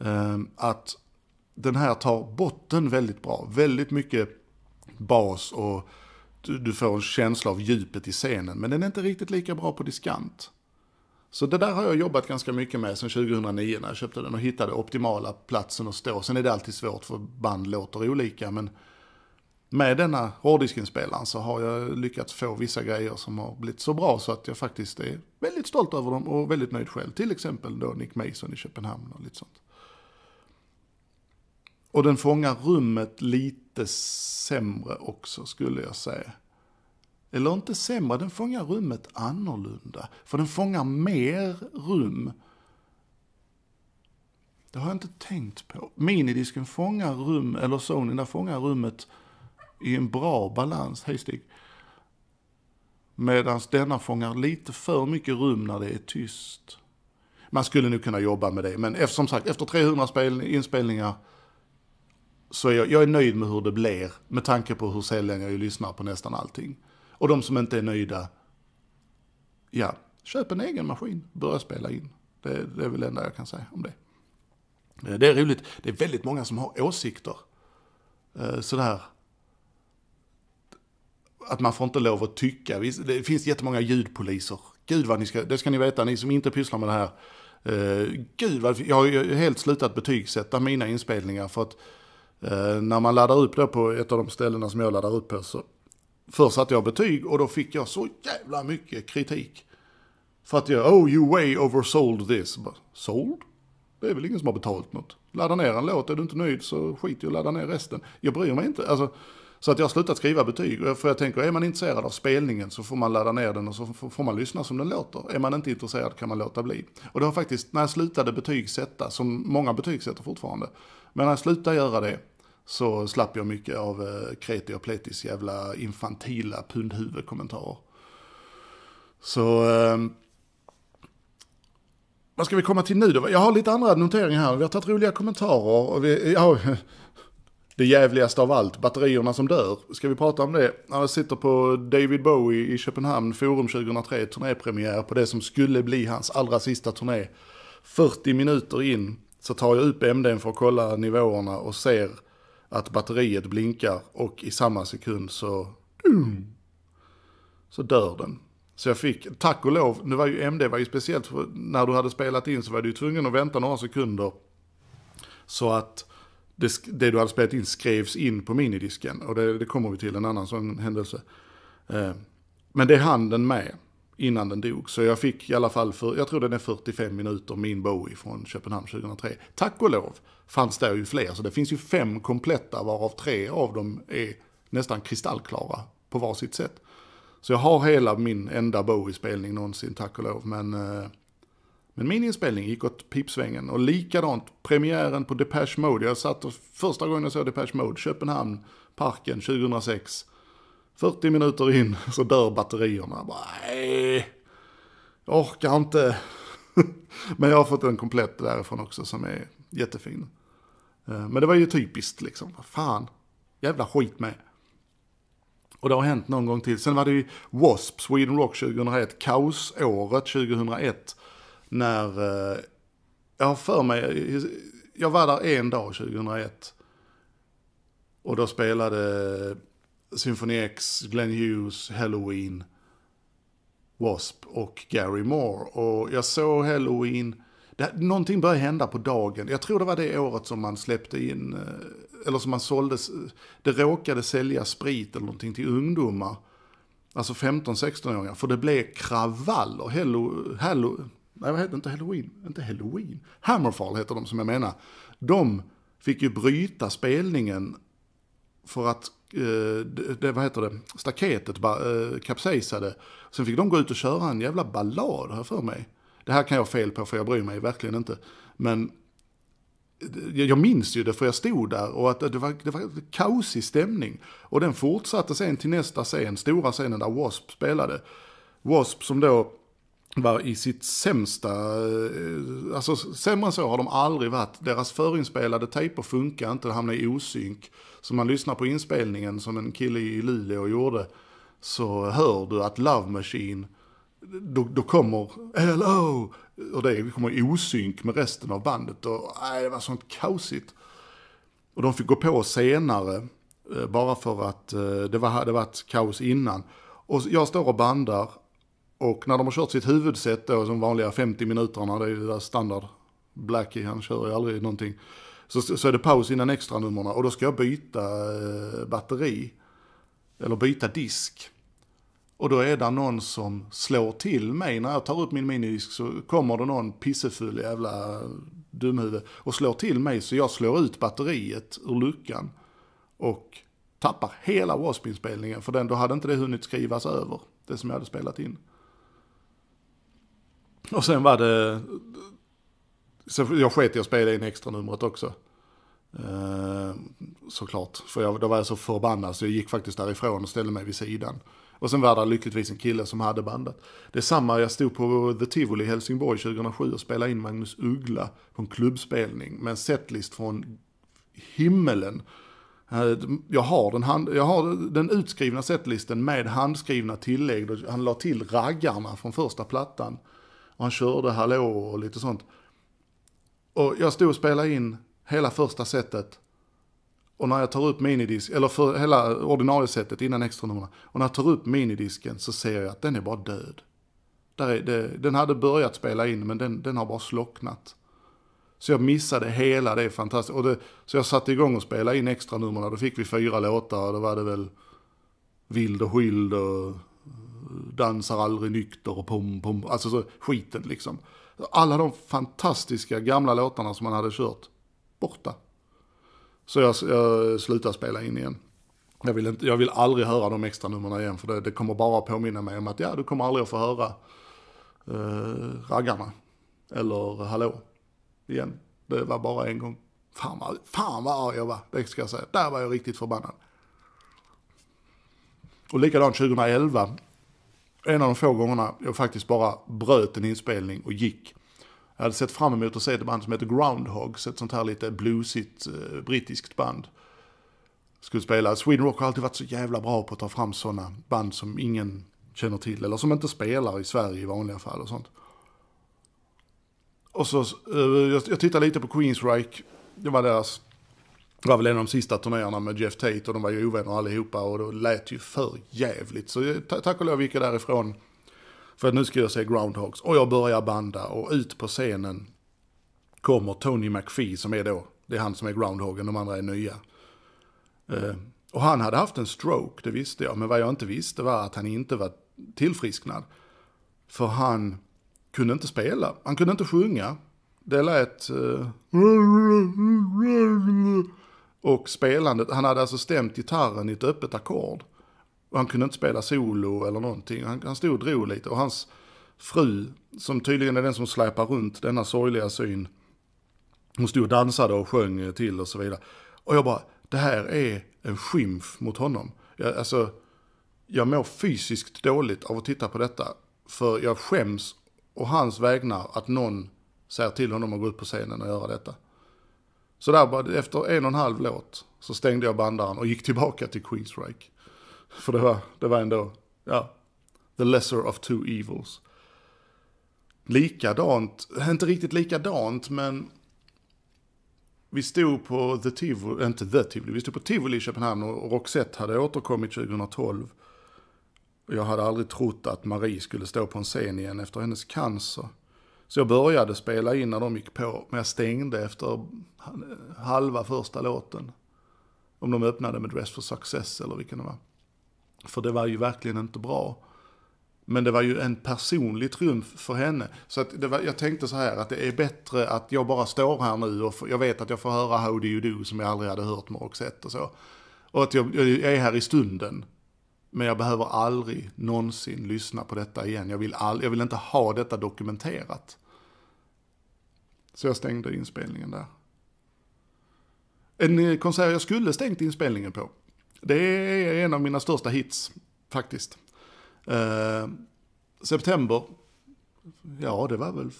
Ehm, att den här tar botten väldigt bra. Väldigt mycket bas och du får en känsla av djupet i scenen. Men den är inte riktigt lika bra på diskant. Så det där har jag jobbat ganska mycket med sedan 2009 när jag köpte den och hittade optimala platsen att stå. Sen är det alltid svårt för band låter olika men med denna hårddiskinspelaren så har jag lyckats få vissa grejer som har blivit så bra så att jag faktiskt är väldigt stolt över dem och väldigt nöjd själv. Till exempel då Nick Mason i Köpenhamn och lite sånt. Och den fångar rummet lite sämre också skulle jag säga. Eller inte sämre, den fångar rummet annorlunda. För den fångar mer rum. Det har jag inte tänkt på. Minidisken fångar rum, eller Sony, där fångar rummet i en bra balans. Hej Stig. Medan denna fångar lite för mycket rum när det är tyst. Man skulle nog kunna jobba med det, men som sagt, efter 300 spel, inspelningar så är jag, jag är nöjd med hur det blir, med tanke på hur sällan jag lyssnar på nästan allting. Och de som inte är nöjda, ja, köp en egen maskin, börja spela in. Det, det är väl det enda jag kan säga om det. Eh, det är roligt, det är väldigt många som har åsikter. Eh, sådär, att man får inte lov att tycka. Det finns jättemånga ljudpoliser. Gud vad ni ska, det ska ni veta, ni som inte pysslar med det här. Uh, gud vad, jag har ju helt slutat betygsätta mina inspelningar för att uh, när man laddar upp det på ett av de ställena som jag laddar upp på så först satte jag betyg och då fick jag så jävla mycket kritik. För att jag, oh you way oversold this. Sold? Det är väl ingen som har betalt något. Ladda ner en låt, är du inte nöjd så skit i att ladda ner resten. Jag bryr mig inte. Alltså, så att jag har slutat skriva betyg. För jag tänker, är man intresserad av spelningen så får man ladda ner den och så får man lyssna som den låter. Är man inte intresserad kan man låta bli. Och det har faktiskt, när jag slutade betygsätta, som många betygsätter fortfarande, men när jag slutade göra det så slapp jag mycket av eh, Kreti och Pletis jävla infantila pundhuvudkommentarer. Så... Eh, vad ska vi komma till nu då? Jag har lite andra noteringar här. Vi har tagit roliga kommentarer och vi, ja, det jävligaste av allt, batterierna som dör. Ska vi prata om det? Jag sitter på David Bowie i Köpenhamn, Forum 2003, turnépremiär på det som skulle bli hans allra sista turné. 40 minuter in så tar jag upp MDn för att kolla nivåerna och ser att batteriet blinkar och i samma sekund så... Så dör den. Så jag fick, tack och lov, nu var ju MD var ju speciellt, för när du hade spelat in så var du ju tvungen att vänta några sekunder. Så att det, det, du hade spelat in skrevs in på minidisken. Och det, det kommer vi till, en annan sån händelse. Eh, men det hann den med innan den dog. Så jag fick i alla fall, för, jag tror den är 45 minuter, min Bowie från Köpenhamn 2003. Tack och lov fanns det ju fler, så det finns ju fem kompletta varav tre av dem är nästan kristallklara på var sitt sätt. Så jag har hela min enda Bowie-spelning någonsin, tack och lov. Men eh, men min inspelning gick åt pipsvängen och likadant premiären på Depeche Mode. Jag satt och första gången jag såg Depeche Mode, Köpenhamn, Parken 2006. 40 minuter in så dör batterierna. Bara, nej, jag orkar inte. Men jag har fått en komplett därifrån också som är jättefin. Eh, men det var ju typiskt liksom. Vad fan, jävla skit med. Och det har hänt någon gång till. Sen var det ju W.A.S.P. Sweden Rock 2001, Kaosåret 2001 när, eh, jag har för mig, jag var där en dag 2001. Och då spelade Symphony X, Glenn Hughes, Halloween, W.A.S.P. och Gary Moore. Och jag såg Halloween, det, någonting började hända på dagen. Jag tror det var det året som man släppte in, eh, eller som man sålde, det råkade sälja sprit eller någonting till ungdomar. Alltså 15-16-åringar, för det blev kravaller. Hello, hello, nej vad heter inte Halloween, inte Halloween, Hammerfall heter de som jag menar. De fick ju bryta spelningen för att, eh, det, vad heter det, staketet eh, kapsejsade. Sen fick de gå ut och köra en jävla ballad här för mig. Det här kan jag ha fel på för jag bryr mig verkligen inte. Men jag minns ju det för jag stod där och att det var, det var kaosig stämning. Och den fortsatte sen till nästa scen, stora scenen där W.A.S.P. spelade. W.A.S.P. som då var i sitt sämsta, eh, alltså sämre än så har de aldrig varit. Deras förinspelade tejper funkar inte, det hamnar i osynk. Så man lyssnar på inspelningen som en kille i Luleå gjorde, så hör du att Love Machine, då, då kommer Hello! Och det kommer i osynk med resten av bandet och nej, det var sånt kaosigt. Och de fick gå på senare, eh, bara för att eh, det var, det var ett kaos innan. Och jag står och bandar och när de har kört sitt huvudset då, som vanliga 50 minuterna, det är ju deras standard. Blackie, han kör ju aldrig någonting. Så, så är det paus innan extra nummerna och då ska jag byta eh, batteri. Eller byta disk. Och då är det någon som slår till mig. När jag tar upp min minidisk så kommer det någon pissefull jävla dumhuvud och slår till mig så jag slår ut batteriet ur luckan. Och tappar hela wasp för den, då hade inte det hunnit skrivas över, det som jag hade spelat in. Och sen var det... Så jag sket i att spela in extra numret också. Eh, såklart, för jag, då var jag så förbannad så jag gick faktiskt därifrån och ställde mig vid sidan. Och sen var det lyckligtvis en kille som hade bandet. Det är samma, jag stod på The Tivoli i Helsingborg 2007 och spelade in Magnus Uggla på en klubbspelning med en setlist från himmelen. Eh, jag har, den hand, jag har den utskrivna setlisten med handskrivna tillägg. Han la till raggarna från första plattan. Och han körde hallå och lite sånt. Och jag stod och spelade in hela första setet. Och när jag tar upp minidisken, eller för hela ordinarie setet innan extranumren. Och när jag tar upp minidisken så ser jag att den är bara död. Där är det, den hade börjat spela in men den, den har bara slocknat. Så jag missade hela det fantastiska. Och det, så jag satte igång och spelade in extranumren. Då fick vi fyra låtar och då var det väl Vild och Skild och dansar aldrig nykter och pom pom, alltså så, skiten liksom. Alla de fantastiska gamla låtarna som man hade kört, borta. Så jag, jag slutade spela in igen. Jag vill, inte, jag vill aldrig höra de extra numren igen för det, det, kommer bara påminna mig om att ja, du kommer aldrig att få höra eh, raggarna. Eller hallå, igen. Det var bara en gång. Fan vad, fan vad arg jag var, det ska jag säga. Där var jag riktigt förbannad. Och likadant 2011 en av de få gångerna jag faktiskt bara bröt en inspelning och gick. Jag hade sett fram emot att se ett band som heter Groundhogs, ett sånt här lite bluesigt eh, brittiskt band. Skulle spela, Sweden Rock har alltid varit så jävla bra på att ta fram sådana band som ingen känner till, eller som inte spelar i Sverige i vanliga fall och sånt. Och så, eh, jag, jag tittade lite på Queensryche, det var deras det var väl en av de sista turnéerna med Jeff Tate och de var ju ovänner allihopa och det lät ju för jävligt. Så eh, tack och lov gick jag därifrån. För att nu ska jag se Groundhogs. Och jag börjar banda och ut på scenen kommer Tony McPhee som är då, det är han som är Groundhogen, de andra är nya. Eh, och han hade haft en stroke, det visste jag. Men vad jag inte visste var att han inte var tillfrisknad. För han kunde inte spela, han kunde inte sjunga. Det lät... Eh... Och spelandet, han hade alltså stämt gitarren i ett öppet ackord. Och han kunde inte spela solo eller någonting. Han, han stod och drog lite. Och hans fru, som tydligen är den som släpar runt denna sorgliga syn, hon stod och dansade och sjöng till och så vidare. Och jag bara, det här är en skymf mot honom. Jag, alltså, jag mår fysiskt dåligt av att titta på detta. För jag skäms och hans vägnar att någon säger till honom att gå ut på scenen och göra detta. Så där efter en och en halv låt så stängde jag bandaren och gick tillbaka till Queensryche. För det var, det var ändå, ja, the lesser of two evils. Likadant, inte riktigt likadant men vi stod på The Tivoli, inte The Tivoli, vi stod på Tivoli i Köpenhamn och Roxette hade återkommit 2012. Och Jag hade aldrig trott att Marie skulle stå på en scen igen efter hennes cancer. Så jag började spela in när de gick på, men jag stängde efter halva första låten. Om de öppnade med Dress for Success eller vilken det var. För det var ju verkligen inte bra. Men det var ju en personlig triumf för henne. Så att var, jag tänkte så här att det är bättre att jag bara står här nu och jag vet att jag får höra How Do You Do som jag aldrig hade hört med Roxette och så. Och att jag, jag är här i stunden. Men jag behöver aldrig någonsin lyssna på detta igen. Jag vill, all, jag vill inte ha detta dokumenterat. Så jag stängde inspelningen där. En eh, konsert jag skulle stängt inspelningen på. Det är en av mina största hits, faktiskt. Eh, september. Ja, det var väl...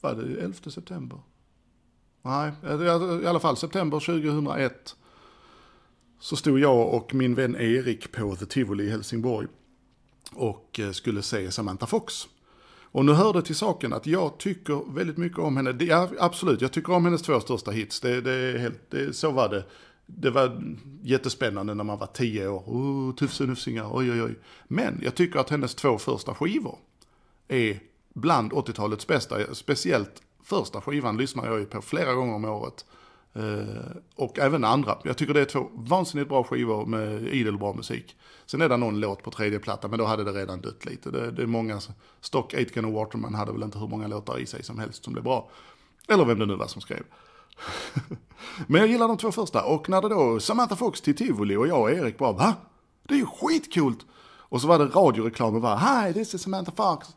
var det 11 september? Nej, eh, i alla fall september 2001 så stod jag och min vän Erik på The Tivoli i Helsingborg och eh, skulle se Samantha Fox. Och nu hör det till saken att jag tycker väldigt mycket om henne. Ja, absolut, jag tycker om hennes två största hits. Det, det, helt, det, så var det. Det var jättespännande när man var tio år. Tufsen Tufsenufsingar, oj oj oj. Men jag tycker att hennes två första skivor är bland 80-talets bästa. Speciellt första skivan lyssnar jag ju på flera gånger om året. Eh, och även andra. Jag tycker det är två vansinnigt bra skivor med idel bra musik. Sen är det någon låt på tredje platta, men då hade det redan dött lite. Det, det är många, Stock, Aitken och Waterman hade väl inte hur många låtar i sig som helst som blev bra. Eller vem det nu var som skrev. men jag gillar de två första och när det då Samantha Fox till Tivoli och jag och Erik bara va? Det är ju skitcoolt! Och så var det radioreklam och bara Hi, this is Samantha Fox.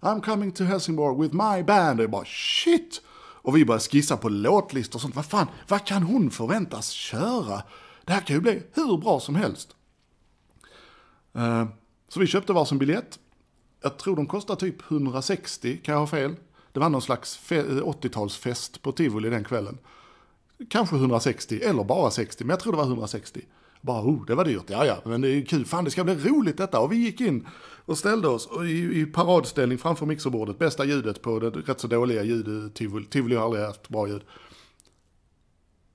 I'm coming to Helsingborg with my band. Och jag bara shit! Och vi började skissa på låtlistor och sånt. Vad fan, vad kan hon förväntas köra? Det här kan ju bli hur bra som helst. Eh, så vi köpte varsin biljett. Jag tror de kostade typ 160, kan jag ha fel? Det var någon slags 80-talsfest eh, på Tivoli den kvällen. Kanske 160 eller bara 60, men jag tror det var 160 bara, oh, det var dyrt, ja ja, men det är ju kul, fan det ska bli roligt detta. Och vi gick in och ställde oss i, i paradställning framför mixerbordet, bästa ljudet på det rätt så dåliga ljudet, eh, Tivoli, Tivoli har aldrig haft bra ljud.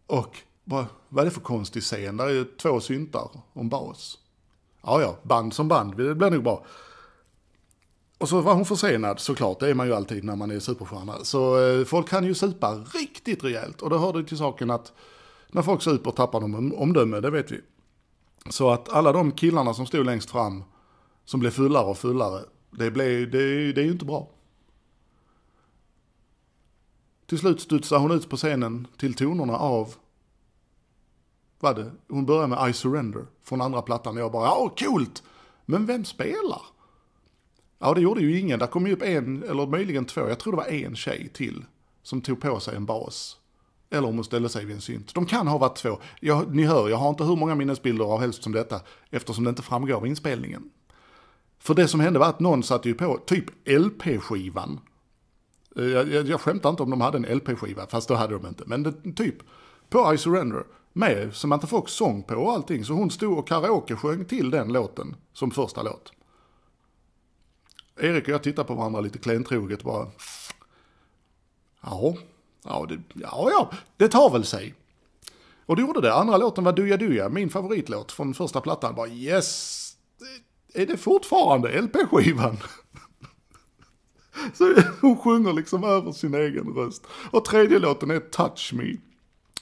Och bara, vad är det för konstig scen? Där är ju två syntar och en bas. Ja, ja, band som band, det blir nog bra. Och så var hon försenad såklart, det är man ju alltid när man är superstjärna. Så eh, folk kan ju supa riktigt rejält. Och det hörde till saken att när folk super tappar de omdöme, det vet vi. Så att alla de killarna som stod längst fram, som blev fullare och fullare, det, blev, det, det är ju inte bra. Till slut studsade hon ut på scenen till tonerna av, vad det, hon började med I surrender från andra plattan och jag bara, ja coolt, men vem spelar? Ja det gjorde ju ingen, där kom ju upp en, eller möjligen två, jag tror det var en tjej till, som tog på sig en bas eller om hon ställde sig vid en synt. De kan ha varit två. Jag, ni hör, jag har inte hur många minnesbilder av helst som detta, eftersom det inte framgår av inspelningen. För det som hände var att någon satte ju på typ LP-skivan. Eh, jag, jag, jag skämtar inte om de hade en LP-skiva, fast det hade de inte. Men det, typ, på I Surrender, med Samantha Fox sång på och allting. Så hon stod och karaoke sjöng till den låten som första låt. Erik och jag tittade på varandra lite klentroget bara. Ja, Ja, det, ja, ja, det tar väl sig. Och det gjorde det. Andra låten var Duja Duja, min favoritlåt från första plattan. Bara yes, är det fortfarande LP-skivan? Så hon sjunger liksom över sin egen röst. Och tredje låten är Touch Me.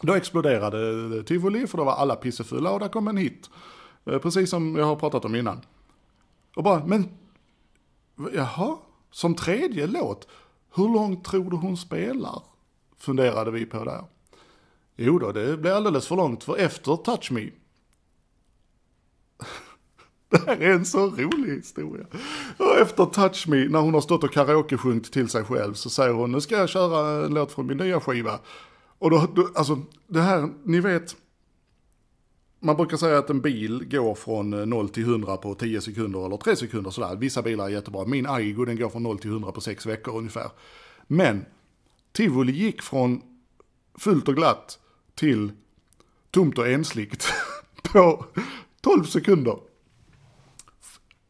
Då exploderade tivoli för då var alla pissefulla och där kom en hit. Eh, precis som jag har pratat om innan. Och bara, men jaha, som tredje låt, hur långt tror du hon spelar? funderade vi på där. Jo då, det blev alldeles för långt för efter Touch Me. det här är en så rolig historia. Och efter Touch Me, när hon har stått och karaoke-sjungit till sig själv, så säger hon nu ska jag köra en låt från min nya skiva. Och då, då alltså det här, ni vet, man brukar säga att en bil går från 0 eh, till 100 på 10 sekunder eller 3 sekunder sådär. Vissa bilar är jättebra. Min Aigo den går från 0 till 100 på 6 veckor ungefär. Men tivoli gick från fullt och glatt till tomt och ensligt på 12 sekunder.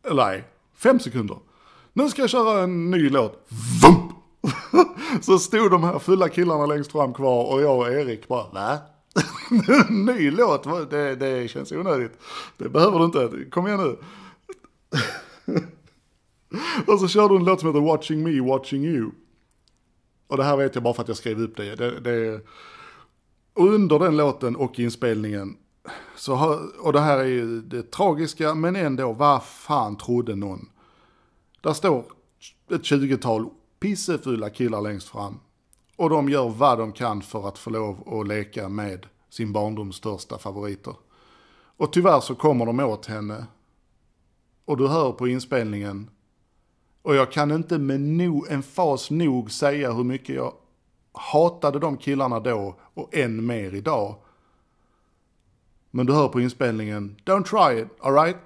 Eller nej, 5 sekunder. Nu ska jag köra en ny låt. Vump! Så stod de här fulla killarna längst fram kvar och jag och Erik bara, nej. ny låt, det, det känns onödigt. Det behöver du inte, kom igen nu. och så körde hon en låt som heter Watching Me, Watching You. Och det här vet jag bara för att jag skrev upp det. det, det under den låten och inspelningen, så har, och det här är ju det tragiska, men ändå, vad fan trodde någon? Där står ett tjugotal pissefulla killar längst fram. Och de gör vad de kan för att få lov att leka med sin barndoms största favoriter. Och tyvärr så kommer de åt henne. Och du hör på inspelningen och jag kan inte med no, en fas nog säga hur mycket jag hatade de killarna då och än mer idag. Men du hör på inspelningen “Don't try it, alright?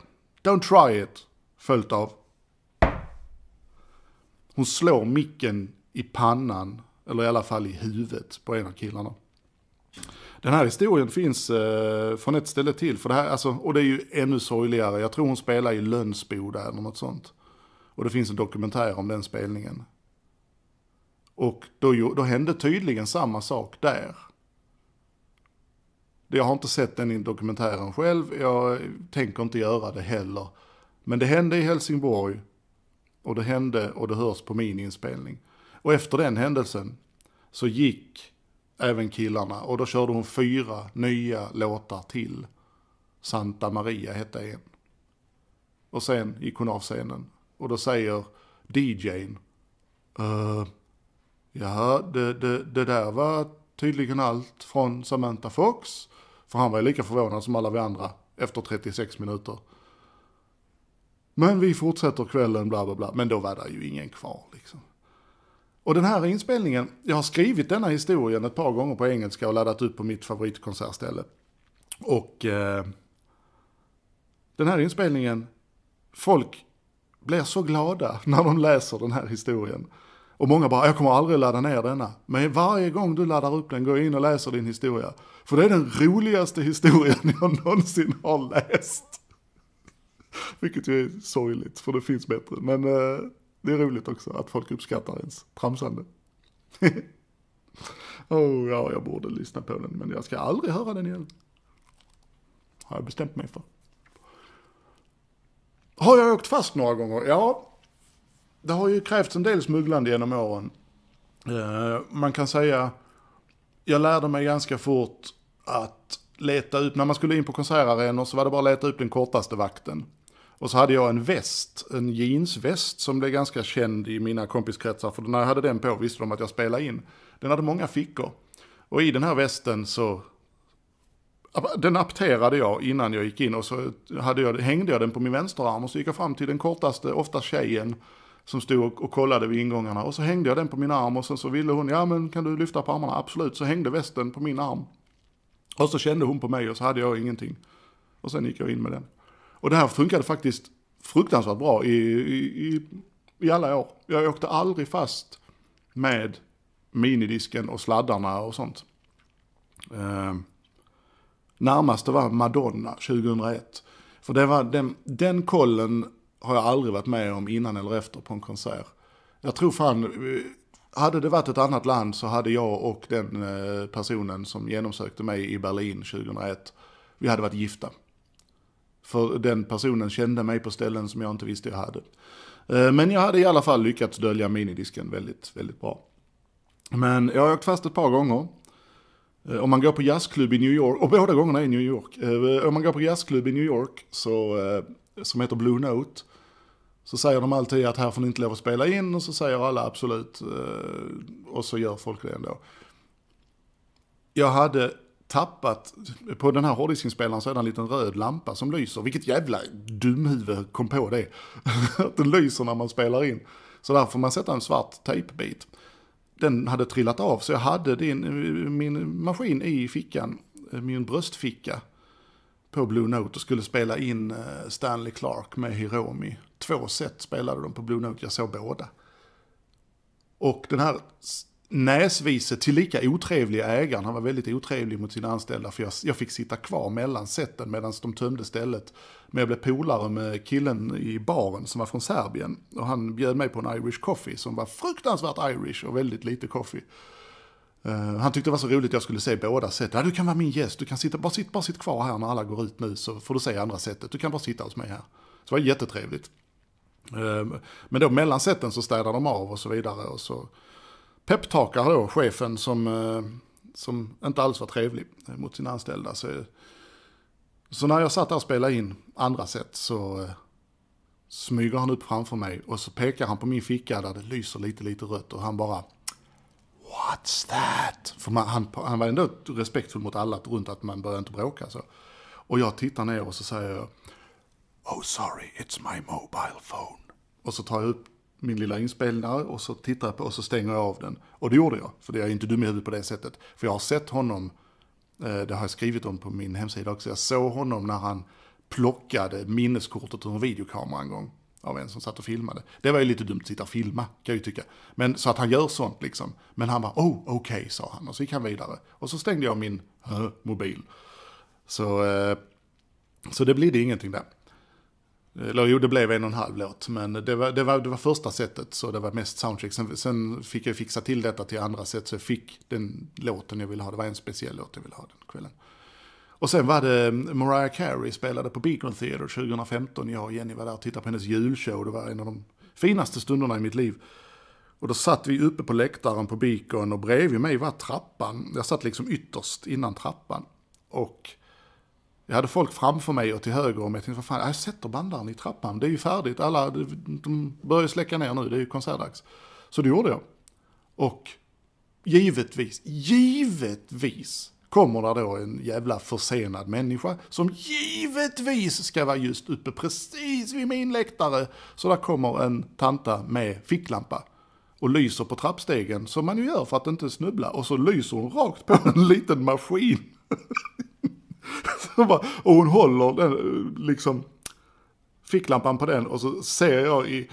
Don't try it” följt av Hon slår micken i pannan, eller i alla fall i huvudet på en av killarna. Den här historien finns eh, från ett ställe till, för det här, alltså, och det är ju ännu sorgligare. Jag tror hon spelar i Lönsboda eller något sånt. Och det finns en dokumentär om den spelningen. Och då, då hände tydligen samma sak där. Jag har inte sett den dokumentären själv, jag tänker inte göra det heller. Men det hände i Helsingborg och det hände och det hörs på min inspelning. Och efter den händelsen så gick även killarna och då körde hon fyra nya låtar till. Santa Maria hette en. Och sen gick hon av scenen och då säger DJn. Uh, eh, ja, det, det, det där var tydligen allt från Samantha Fox. För han var ju lika förvånad som alla vi andra efter 36 minuter. Men vi fortsätter kvällen, bla bla bla. Men då var det ju ingen kvar liksom. Och den här inspelningen, jag har skrivit denna historien ett par gånger på engelska och laddat upp på mitt favoritkonsertställe. Och eh, den här inspelningen, folk blir så glada när de läser den här historien. Och många bara, jag kommer aldrig ladda ner denna. Men varje gång du laddar upp den, gå in och läser din historia. För det är den roligaste historien jag någonsin har läst. Vilket ju är sorgligt, för det finns bättre. Men eh, det är roligt också att folk uppskattar ens tramsande. oh, ja, jag borde lyssna på den, men jag ska aldrig höra den igen. Har jag bestämt mig för. Har jag åkt fast några gånger? Ja, det har ju krävts en del smugglande genom åren. Eh, man kan säga, jag lärde mig ganska fort att leta upp, när man skulle in på konsertarenor så var det bara att leta upp den kortaste vakten. Och så hade jag en väst, en jeansväst som blev ganska känd i mina kompiskretsar. För när jag hade den på visste de att jag spelade in. Den hade många fickor. Och i den här västen så den apterade jag innan jag gick in och så hade jag, hängde jag den på min vänsterarm och så gick jag fram till den kortaste, ofta tjejen, som stod och kollade vid ingångarna. Och så hängde jag den på min arm och sen så ville hon, ja men kan du lyfta på armarna? Absolut, så hängde västen på min arm. Och så kände hon på mig och så hade jag ingenting. Och sen gick jag in med den. Och det här funkade faktiskt fruktansvärt bra i, i, i alla år. Jag åkte aldrig fast med minidisken och sladdarna och sånt. Uh, närmaste var Madonna 2001. För det var den, den kollen har jag aldrig varit med om innan eller efter på en konsert. Jag tror fan, eh, hade det varit ett annat land så hade jag och den eh, personen som genomsökte mig i Berlin 2001, vi hade varit gifta. För den personen kände mig på ställen som jag inte visste jag hade. Eh, men jag hade i alla fall lyckats dölja minidisken väldigt, väldigt bra. Men jag har åkt fast ett par gånger. Eh, om man går på jazzklubb i New York, och båda gångerna är i New York. Eh, eh, om man går på jazzklubb i New York så, som heter Blue Note så säger de alltid att här får ni inte lov att spela in och så säger alla absolut och så gör folk det ändå. Jag hade tappat, på den här hårddiskinspelaren så är det en liten röd lampa som lyser. Vilket jävla dumhuvud kom på det. Att den lyser när man spelar in. Så där får man sätta en svart tejpbit den hade trillat av så jag hade din, min maskin i fickan, eh, min bröstficka på Blue Note och skulle spela in eh, Stanley Clark med Hiromi. Två set spelade de på Blue Note, jag såg båda. Och den här näsvise, tillika otrevlig ägaren. Han var väldigt otrevlig mot sina anställda för jag, jag fick sitta kvar mellan sätten medan de tömde stället. Men jag blev polare med killen i baren som var från Serbien. Och han bjöd mig på en Irish coffee som var fruktansvärt Irish och väldigt lite coffee. Uh, han tyckte det var så roligt att jag skulle se båda sätten. Ja, du kan vara min gäst, du kan sitta, bara, sitt, bara sitt kvar här när alla går ut nu så får du se andra sättet. Du kan bara sitta hos mig här. Så det var jättetrevligt. Uh, men då mellan sätten så städade de av och så vidare. Och så peptalkar då, chefen som, eh, som inte alls var trevlig mot sina anställda. Så, så när jag satt där och spelade in andra sätt så eh, smyger han upp framför mig och så pekar han på min ficka där det lyser lite, lite rött och han bara What's that? För man, han, han var ändå respektfull mot alla runt att man började inte bråka så. Och jag tittar ner och så säger jag Oh sorry, it's my mobile phone. Och så tar jag upp min lilla inspelare och så tittar jag på och så stänger jag av den. Och det gjorde jag, för jag är inte dum i huvudet på det sättet. För jag har sett honom, eh, det har jag skrivit om på min hemsida också, jag såg honom när han plockade minneskortet ur en videokamera en gång av en som satt och filmade. Det var ju lite dumt att sitta och filma, kan jag ju tycka. Men så att han gör sånt liksom. Men han bara, oh, okej, okay, sa han. Och så gick han vidare. Och så stängde jag min eh, mobil. Så, eh, så det blev det ingenting där. Eller jo, det blev en och en halv låt, men det var, det var, det var första setet, så det var mest soundtrack. Sen, sen, fick jag fixa till detta till andra set, så jag fick den låten jag ville ha. Det var en speciell låt jag ville ha den kvällen. Och sen var det mm, Mariah Carey spelade på Beacon Theatre 2015. Jag och Jenny var där och tittade på hennes julshow. Det var en av de finaste stunderna i mitt liv. Och då satt vi uppe på läktaren på Beacon och bredvid mig var trappan. Jag satt liksom ytterst innan trappan. Och jag hade folk framför mig och till höger om jag tänkte, vad fan, jag sätter bandaren i trappan, det är ju färdigt, alla, de börjar släcka ner nu, det är ju konsertdags. Så det gjorde jag. Och givetvis, givetvis kommer där då en jävla försenad människa som givetvis ska vara just uppe precis vid min läktare. Så där kommer en tanta med ficklampa och lyser på trappstegen som man ju gör för att inte snubbla och så lyser hon rakt på en liten maskin. och hon håller den, liksom ficklampan på den och så ser jag i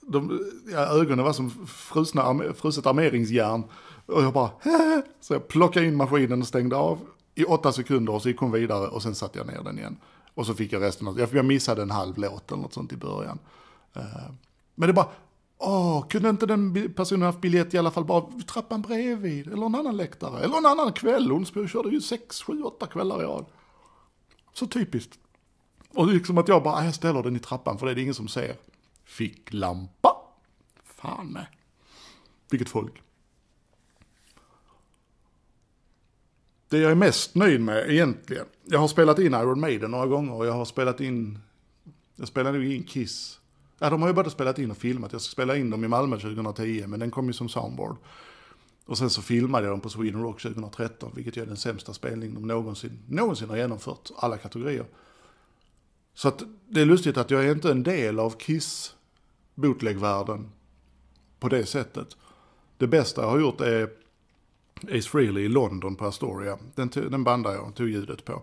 de, ja, ögonen var som frusna, fruset armeringsjärn. Och jag bara, Så jag plockade in maskinen och stängde av i åtta sekunder och så gick hon vidare och sen satte jag ner den igen. Och så fick jag resten, jag missade en halv låt eller något sånt i början. Eh, men det bara, Åh, kunde inte den personen haft biljett i alla fall bara trappan bredvid? Eller en annan läktare? Eller en annan kväll? Hon körde ju sex, sju, åtta kvällar i rad. Så typiskt. Och liksom att jag bara, ah, jag ställer den i trappan för det är det ingen som ser. Fick lampa. Fan nej. Vilket folk. Det jag är mest nöjd med egentligen, jag har spelat in Iron Maiden några gånger och jag har spelat in, jag spelade in Kiss Ja, de har ju både spelat in och filmat. Jag ska spela in dem i Malmö 2010, men den kom ju som soundboard. Och sen så filmade jag dem på Sweden Rock 2013, vilket är den sämsta spelning de någonsin, någonsin har genomfört, alla kategorier. Så att det är lustigt att jag är inte en del av Kiss bootleg-världen på det sättet. Det bästa jag har gjort är Ace Frehley i London på Astoria. Den, den bandar jag och tog ljudet på.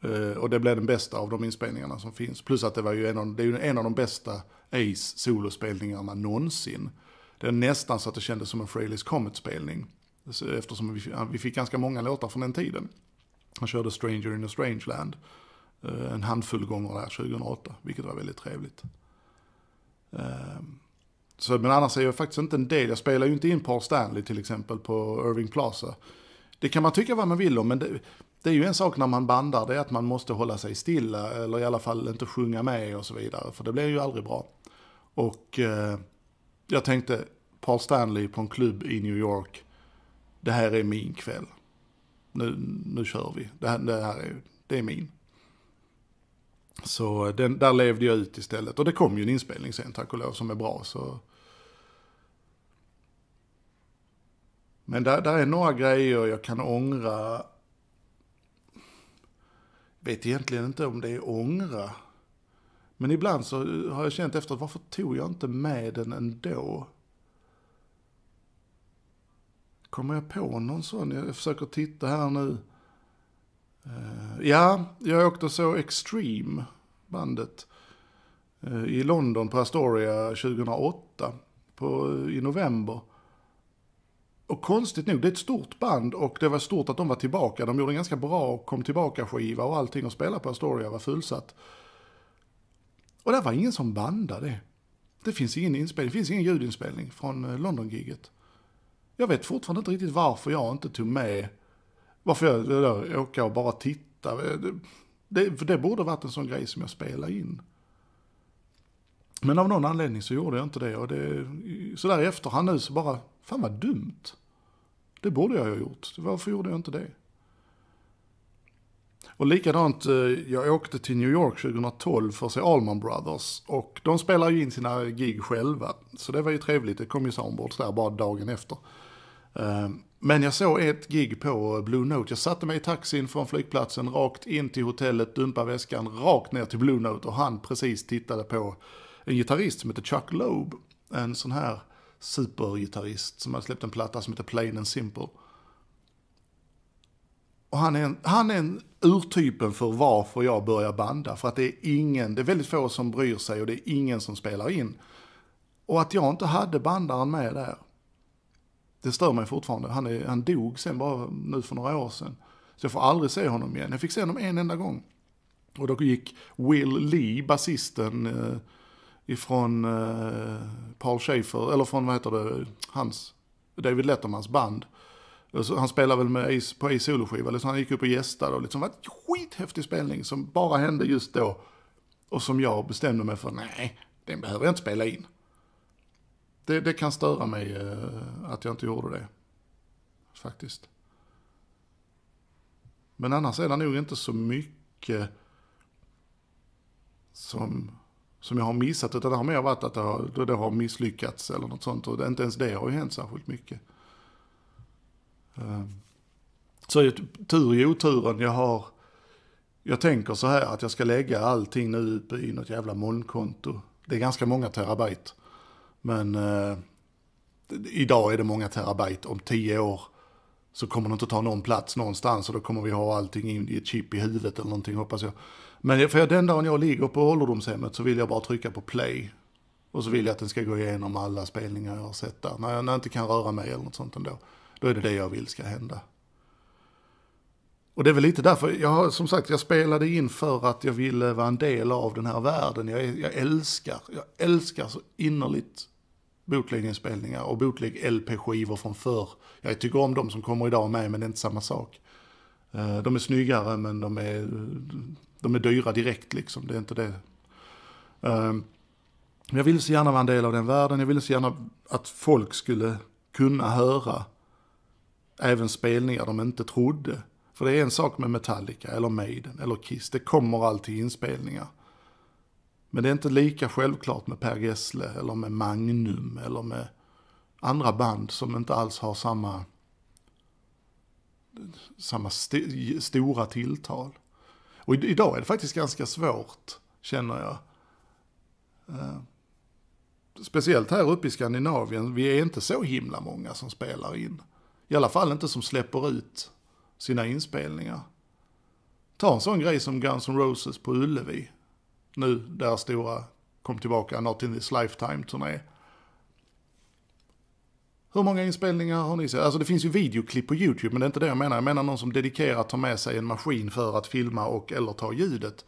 Eh, och det blev den bästa av de inspelningarna som finns. Plus att det var ju en av, det är en av de bästa Ace solospelningarna någonsin. Det är nästan så att det kändes som en Fraileys Comet-spelning. Eftersom vi, vi fick ganska många låtar från den tiden. Han körde Stranger in a Strange Land eh, en handfull gånger där 2008, vilket var väldigt trevligt. Eh, så, men annars är jag faktiskt inte en del, jag spelar ju inte in Paul Stanley till exempel på Irving Plaza. Det kan man tycka vad man vill om, men det, det är ju en sak när man bandar, det är att man måste hålla sig stilla eller i alla fall inte sjunga med och så vidare, för det blir ju aldrig bra. Och eh, jag tänkte, Paul Stanley på en klubb i New York, det här är min kväll. Nu, nu kör vi, det här, det här är, det är min. Så den, där levde jag ut istället. Och det kom ju en inspelning sen tack och lov som är bra. Så... Men där, där är några grejer jag kan ångra vet egentligen inte om det är ångra. Men ibland så har jag känt efter, varför tog jag inte med den ändå? Kommer jag på någon sån? Jag försöker titta här nu. Eh, ja, jag åkte så Extreme, bandet, eh, i London på Astoria 2008 på, i november. Och konstigt nog, det är ett stort band och det var stort att de var tillbaka. De gjorde en ganska bra kom tillbaka-skiva och allting och spelade på Astoria var fullsatt. Och där var ingen som bandade. Det finns ingen inspelning, det finns ingen ljudinspelning från eh, London-giget. Jag vet fortfarande inte riktigt varför jag inte tog med, varför jag eh, då, åka och bara titta. Eh, det, det borde varit en sån grej som jag spelade in. Men av någon anledning så gjorde jag inte det och det, sådär i efterhand nu så bara Fan vad dumt. Det borde jag ha gjort. Varför gjorde jag inte det? Och likadant, eh, jag åkte till New York 2012 för att se Allman Brothers. Och de spelar ju in sina gig själva. Så det var ju trevligt, det kom ju soundboards där bara dagen efter. Eh, men jag såg ett gig på Blue Note. Jag satte mig i taxin från flygplatsen rakt in till hotellet, dumpade väskan rakt ner till Blue Note. Och han precis tittade på en gitarrist som heter Chuck Loeb. En sån här supergitarrist som hade släppt en platta som heter Plain and Simple. Och han är, en, han är en urtypen för varför jag börjar banda. För att det är ingen, det är väldigt få som bryr sig och det är ingen som spelar in. Och att jag inte hade bandaren med där. Det stör mig fortfarande. Han, är, han dog sen bara nu för några år sedan. Så jag får aldrig se honom igen. Jag fick se honom en enda gång. Och då gick Will Lee, basisten, eh, ifrån eh, Paul Schaefer, eller från vad heter det, hans, David Lettermans band. han spelade väl med Ace, på Ace soloskiva, liksom han gick upp och gästade och liksom det var en skithäftig spelning som bara hände just då. Och som jag bestämde mig för, nej, den behöver jag inte spela in. Det, det kan störa mig eh, att jag inte gjorde det. Faktiskt. Men annars är det nog inte så mycket som som jag har missat. Utan det har mer varit att det har, det har misslyckats eller något sånt. Och inte ens det har ju hänt särskilt mycket. Ehm, så tur i oturen. Jag har... Jag tänker så här att jag ska lägga allting nu i något jävla molnkonto. Det är ganska många terabyte. Men eh, idag är det många terabyte. Om tio år så kommer det inte ta någon plats någonstans och då kommer vi ha allting i ett chip i huvudet eller någonting hoppas jag. Men för den dagen jag ligger på ålderdomshemmet så vill jag bara trycka på play. Och så vill jag att den ska gå igenom alla spelningar jag har sett där. När jag, när jag inte kan röra mig eller något sånt ändå. Då är det det jag vill ska hända. Och det är väl lite därför, jag, som sagt, jag spelade in för att jag ville vara en del av den här världen. Jag, jag älskar, jag älskar så innerligt bootleginspelningar och bootleg LP-skivor från förr. Jag tycker om de som kommer idag med, men det är inte samma sak. Eh, de är snyggare, men de är eh, de är dyra direkt liksom, det är inte det. Ehm, jag ville så gärna vara en del av den världen, jag ville så gärna att folk skulle kunna höra även spelningar de inte trodde. För det är en sak med Metallica, eller Maiden, eller Kiss, det kommer alltid inspelningar. Men det är inte lika självklart med Per Gessle, eller med Magnum, eller med andra band som inte alls har samma, samma st stora tilltal. Och idag är det faktiskt ganska svårt, känner jag. Eh, speciellt här uppe i Skandinavien, vi är inte så himla många som spelar in. I alla fall inte som släpper ut sina inspelningar. Ta en sån grej som Guns N' Roses på Ullevi. Nu, deras stora kom tillbaka, Not In This Lifetime-turné. Hur många inspelningar har ni sett? Alltså det finns ju videoklipp på YouTube, men det är inte det jag menar. Jag menar någon som dedikerat tar med sig en maskin för att filma och eller ta ljudet.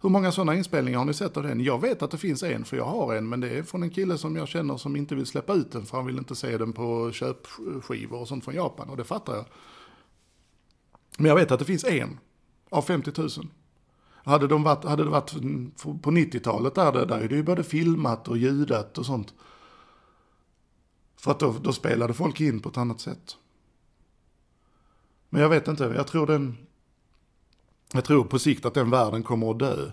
Hur många sådana inspelningar har ni sett av den? Jag vet att det finns en, för jag har en, men det är från en kille som jag känner som inte vill släppa ut den, för han vill inte se den på köpskivor och sånt från Japan, och det fattar jag. Men jag vet att det finns en av 50 000. Hade, de varit, hade det varit på 90-talet där, där är det ju både filmat och ljudat och sånt. För att då, då spelade folk in på ett annat sätt. Men jag vet inte, jag tror den... Jag tror på sikt att den världen kommer att dö.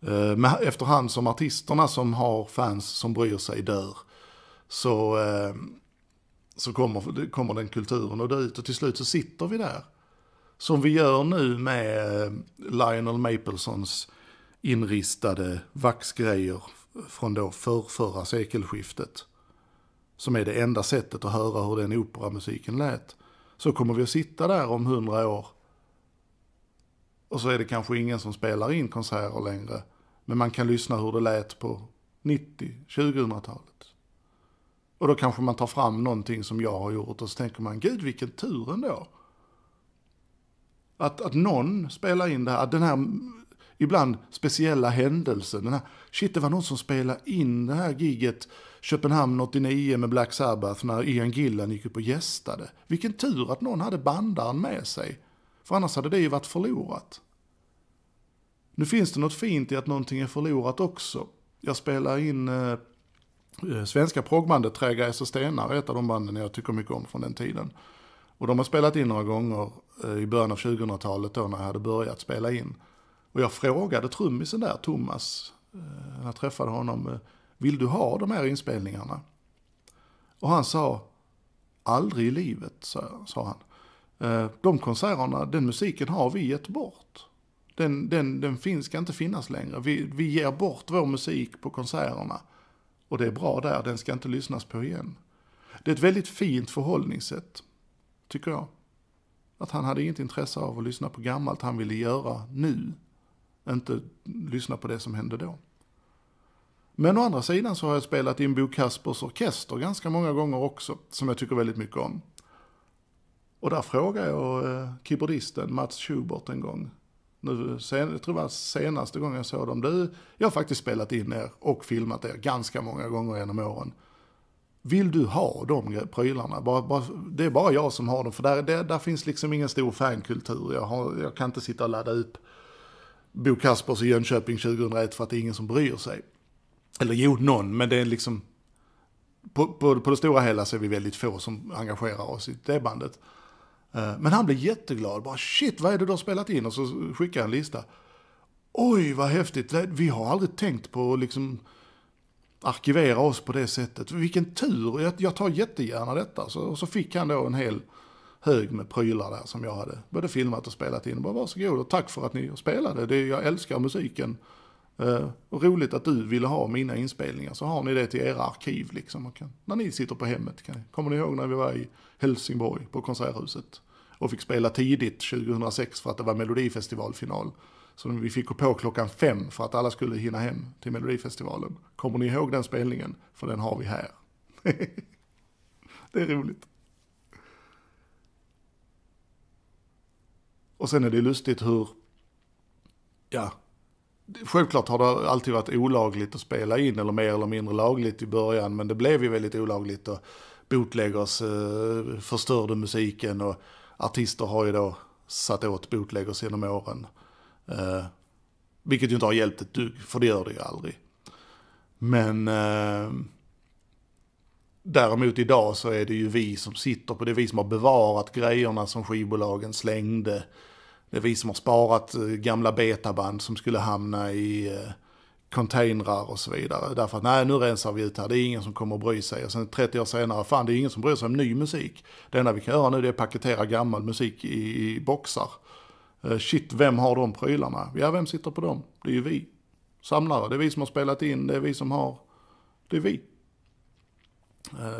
Eh, men efterhand som artisterna som har fans som bryr sig dör. Så, eh, så kommer, kommer den kulturen att dö ut och till slut så sitter vi där. Som vi gör nu med eh, Lionel Maplesons inristade vaxgrejer från då för förra sekelskiftet som är det enda sättet att höra hur den operamusiken lät, så kommer vi att sitta där om hundra år. Och så är det kanske ingen som spelar in konserter längre, men man kan lyssna hur det lät på 90, 2000-talet. Och då kanske man tar fram någonting som jag har gjort och så tänker man, gud vilken tur ändå. Att, att någon spelar in det här, den här ibland speciella händelsen, den här, shit det var någon som spelade in det här giget Köpenhamn 89 med Black Sabbath när Ian Gillan gick upp och gästade. Vilken tur att någon hade bandaren med sig. För annars hade det ju varit förlorat. Nu finns det något fint i att någonting är förlorat också. Jag spelar in eh, eh svenska progbandet Trägräs och stenar, ett av de banden jag tycker mycket om från den tiden. Och de har spelat in några gånger eh, i början av 2000-talet då när jag hade börjat spela in. Och jag frågade trummisen där, Thomas, eh, när jag träffade honom, eh, vill du ha de här inspelningarna? Och han sa, aldrig i livet, sa, han. Eh, de konserterna, den musiken har vi gett bort. Den, den, den finns, ska inte finnas längre. Vi, vi ger bort vår musik på konserterna. Och det är bra där, den ska inte lyssnas på igen. Det är ett väldigt fint förhållningssätt, tycker jag. Att han hade inget intresse av att lyssna på gammalt han ville göra nu. Inte lyssna på det som hände då. Men å andra sidan så har jag spelat in Bo Kaspers orkester ganska många gånger också, som jag tycker väldigt mycket om. Och där frågade jag eh, keyboardisten Mats Schubert en gång, nu sen, jag tror det var senaste gången jag såg dem, du, jag har faktiskt spelat in er och filmat er ganska många gånger genom åren. Vill du ha de prylarna? Bara, bara, det är bara jag som har dem, för där, det, där finns liksom ingen stor fankultur. Jag, har, jag kan inte sitta och ladda upp Bo Kaspers i Jönköping 2001 för att det är ingen som bryr sig. Eller jo, någon, men det är liksom... På, på, på det stora hela så är vi väldigt få som engagerar oss i det bandet. Eh, men han blev jätteglad. Bara shit, vad är det du har spelat in? Och så skickade han en lista. Oj, vad häftigt. Vi har aldrig tänkt på att liksom arkivera oss på det sättet. Vilken tur. Jag, tar jättegärna detta. Så, och så fick han då en hel hög med prylar där som jag hade både filmat och spelat in. Bara varsågod och tack för att ni spelade. Det, jag älskar musiken. Eh, och roligt att du ville ha mina inspelningar, så har ni det till era arkiv liksom. Kan, när ni sitter på hemmet, kan, kommer ni ihåg när vi var i Helsingborg på Konserthuset? Och fick spela tidigt 2006 för att det var Melodifestivalfinal. Så vi fick gå på klockan fem för att alla skulle hinna hem till Melodifestivalen. Kommer ni ihåg den spelningen? För den har vi här. det är roligt. Och sen är det lustigt hur, ja, Självklart har det alltid varit olagligt att spela in, eller mer eller mindre lagligt i början, men det blev ju väldigt olagligt och bootleggers eh, förstörde musiken och artister har ju då satt åt bootleggers genom åren. Eh, vilket ju inte har hjälpt ett dugg, för det gör det ju aldrig. Men eh, däremot idag så är det ju vi som sitter på, det är vi som har bevarat grejerna som skivbolagen slängde det är vi som har sparat eh, gamla betaband som skulle hamna i eh, containrar och så vidare. Därför att nej, nu rensar vi ut här, det är ingen som kommer att bry sig. Och sen 30 år senare, fan det är ingen som bryr sig om ny musik. Det enda vi kan göra nu det är att paketera gammal musik i, i boxar. Eh, shit, vem har de prylarna? Ja, vem sitter på dem? Det är ju vi. Samlare, det är vi som har spelat in, det är vi som har... Det är vi.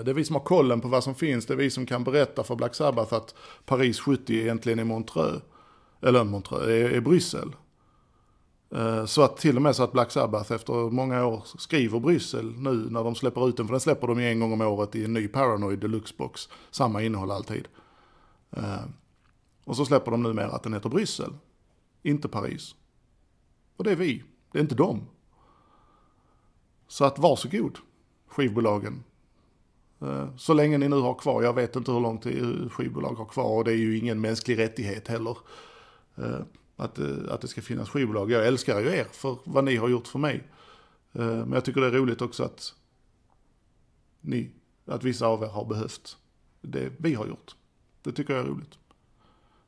Det är vi som har kollen på vad som finns, det är vi som kan berätta för Black Sabbath att Paris 70 egentligen är Montreux eller Montreux, i, i Bryssel. Eh, så att till och med så att Black Sabbath efter många år skriver Bryssel nu när de släpper ut den, för den släpper de ju en gång om året i en ny Paranoid Deluxe-box, samma innehåll alltid. Eh, och så släpper de numera att den heter Bryssel, inte Paris. Och det är vi, det är inte dem. Så att varsågod, skivbolagen. Eh, så länge ni nu har kvar, jag vet inte hur lång tid skivbolag har kvar och det är ju ingen mänsklig rättighet heller Eh, att, eh, att det ska finnas skivbolag. Jag älskar ju er för vad ni har gjort för mig. Eh, men jag tycker det är roligt också att ni, att vissa av er har behövt det vi har gjort. Det tycker jag är roligt.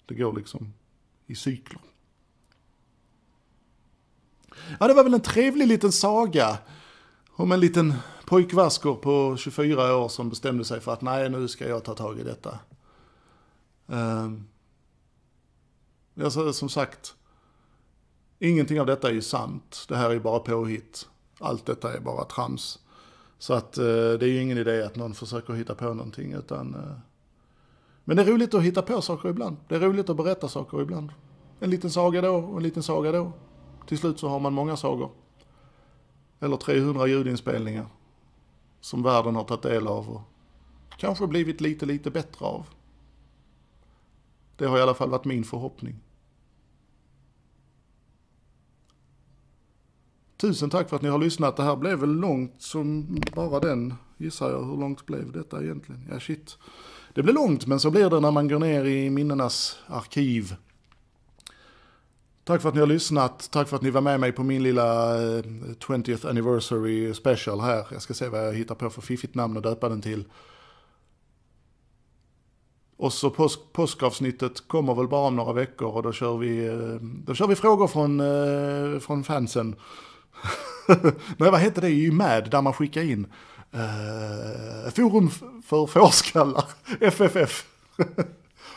Det går liksom i cykler. Ja, det var väl en trevlig liten saga om en liten pojkvaskor på 24 år som bestämde sig för att nej, nu ska jag ta tag i detta. Um, Alltså, som sagt, ingenting av detta är ju sant. Det här är ju bara påhitt. Allt detta är bara trams. Så att eh, det är ju ingen idé att någon försöker hitta på någonting utan... Eh... Men det är roligt att hitta på saker ibland. Det är roligt att berätta saker ibland. En liten saga då och en liten saga då. Till slut så har man många sagor. Eller 300 ljudinspelningar. Som världen har tagit del av och kanske blivit lite, lite bättre av. Det har i alla fall varit min förhoppning. Tusen tack för att ni har lyssnat. Det här blev väl långt som bara den, gissar jag. Hur långt blev detta egentligen? Ja, shit. Det blir långt, men så blir det när man går ner i minnenas arkiv. Tack för att ni har lyssnat. Tack för att ni var med mig på min lilla 20th eh, anniversary special här. Jag ska se vad jag hittar på för fiffigt namn att döpa den till. Och så påsk, påskavsnittet kommer väl bara om några veckor och då kör vi, eh, då kör vi frågor från, eh, från fansen. Nej, vad hette det i MAD där man skickar in? Uh, forum för fårskallar, FFF.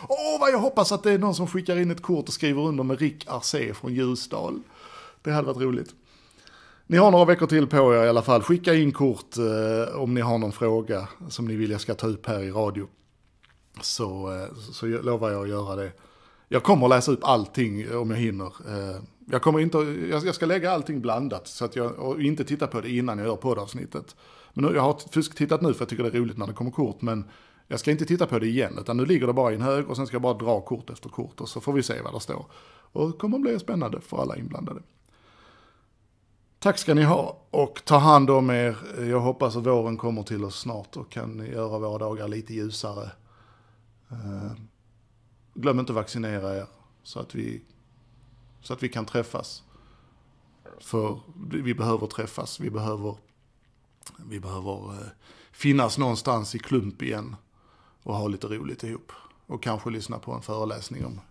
Åh, oh, vad jag hoppas att det är någon som skickar in ett kort och skriver under med Rick Arce från Ljusdal. Det hade varit roligt. Ni har några veckor till på er i alla fall. Skicka in kort eh, om ni har någon fråga som ni vill jag ska ta upp här i radio. Eh, så, så lovar jag att göra det. Jag kommer att läsa upp allting om jag hinner. Eh, jag, kommer inte, jag ska lägga allting blandat så att jag, och inte titta på det innan jag gör poddavsnittet. Men nu, jag har tittat nu för jag tycker det är roligt när det kommer kort, men jag ska inte titta på det igen, utan nu ligger det bara i en hög och sen ska jag bara dra kort efter kort och så får vi se vad det står. Och det kommer bli spännande för alla inblandade. Tack ska ni ha och ta hand om er. Jag hoppas att våren kommer till oss snart och kan göra våra dagar lite ljusare. Eh, glöm inte att vaccinera er så att vi, så att vi kan träffas. För vi behöver träffas, vi behöver, vi behöver eh, finnas någonstans i klump igen och ha lite roligt ihop. Och kanske lyssna på en föreläsning om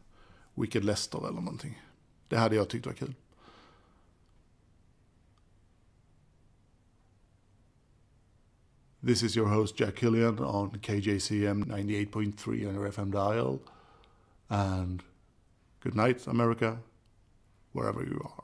Wicked Lester eller någonting. Det hade jag tyckt var kul. This is your host, Jack Killian, on KJCM 98.3 on your FM dial. And good night, America, wherever you are.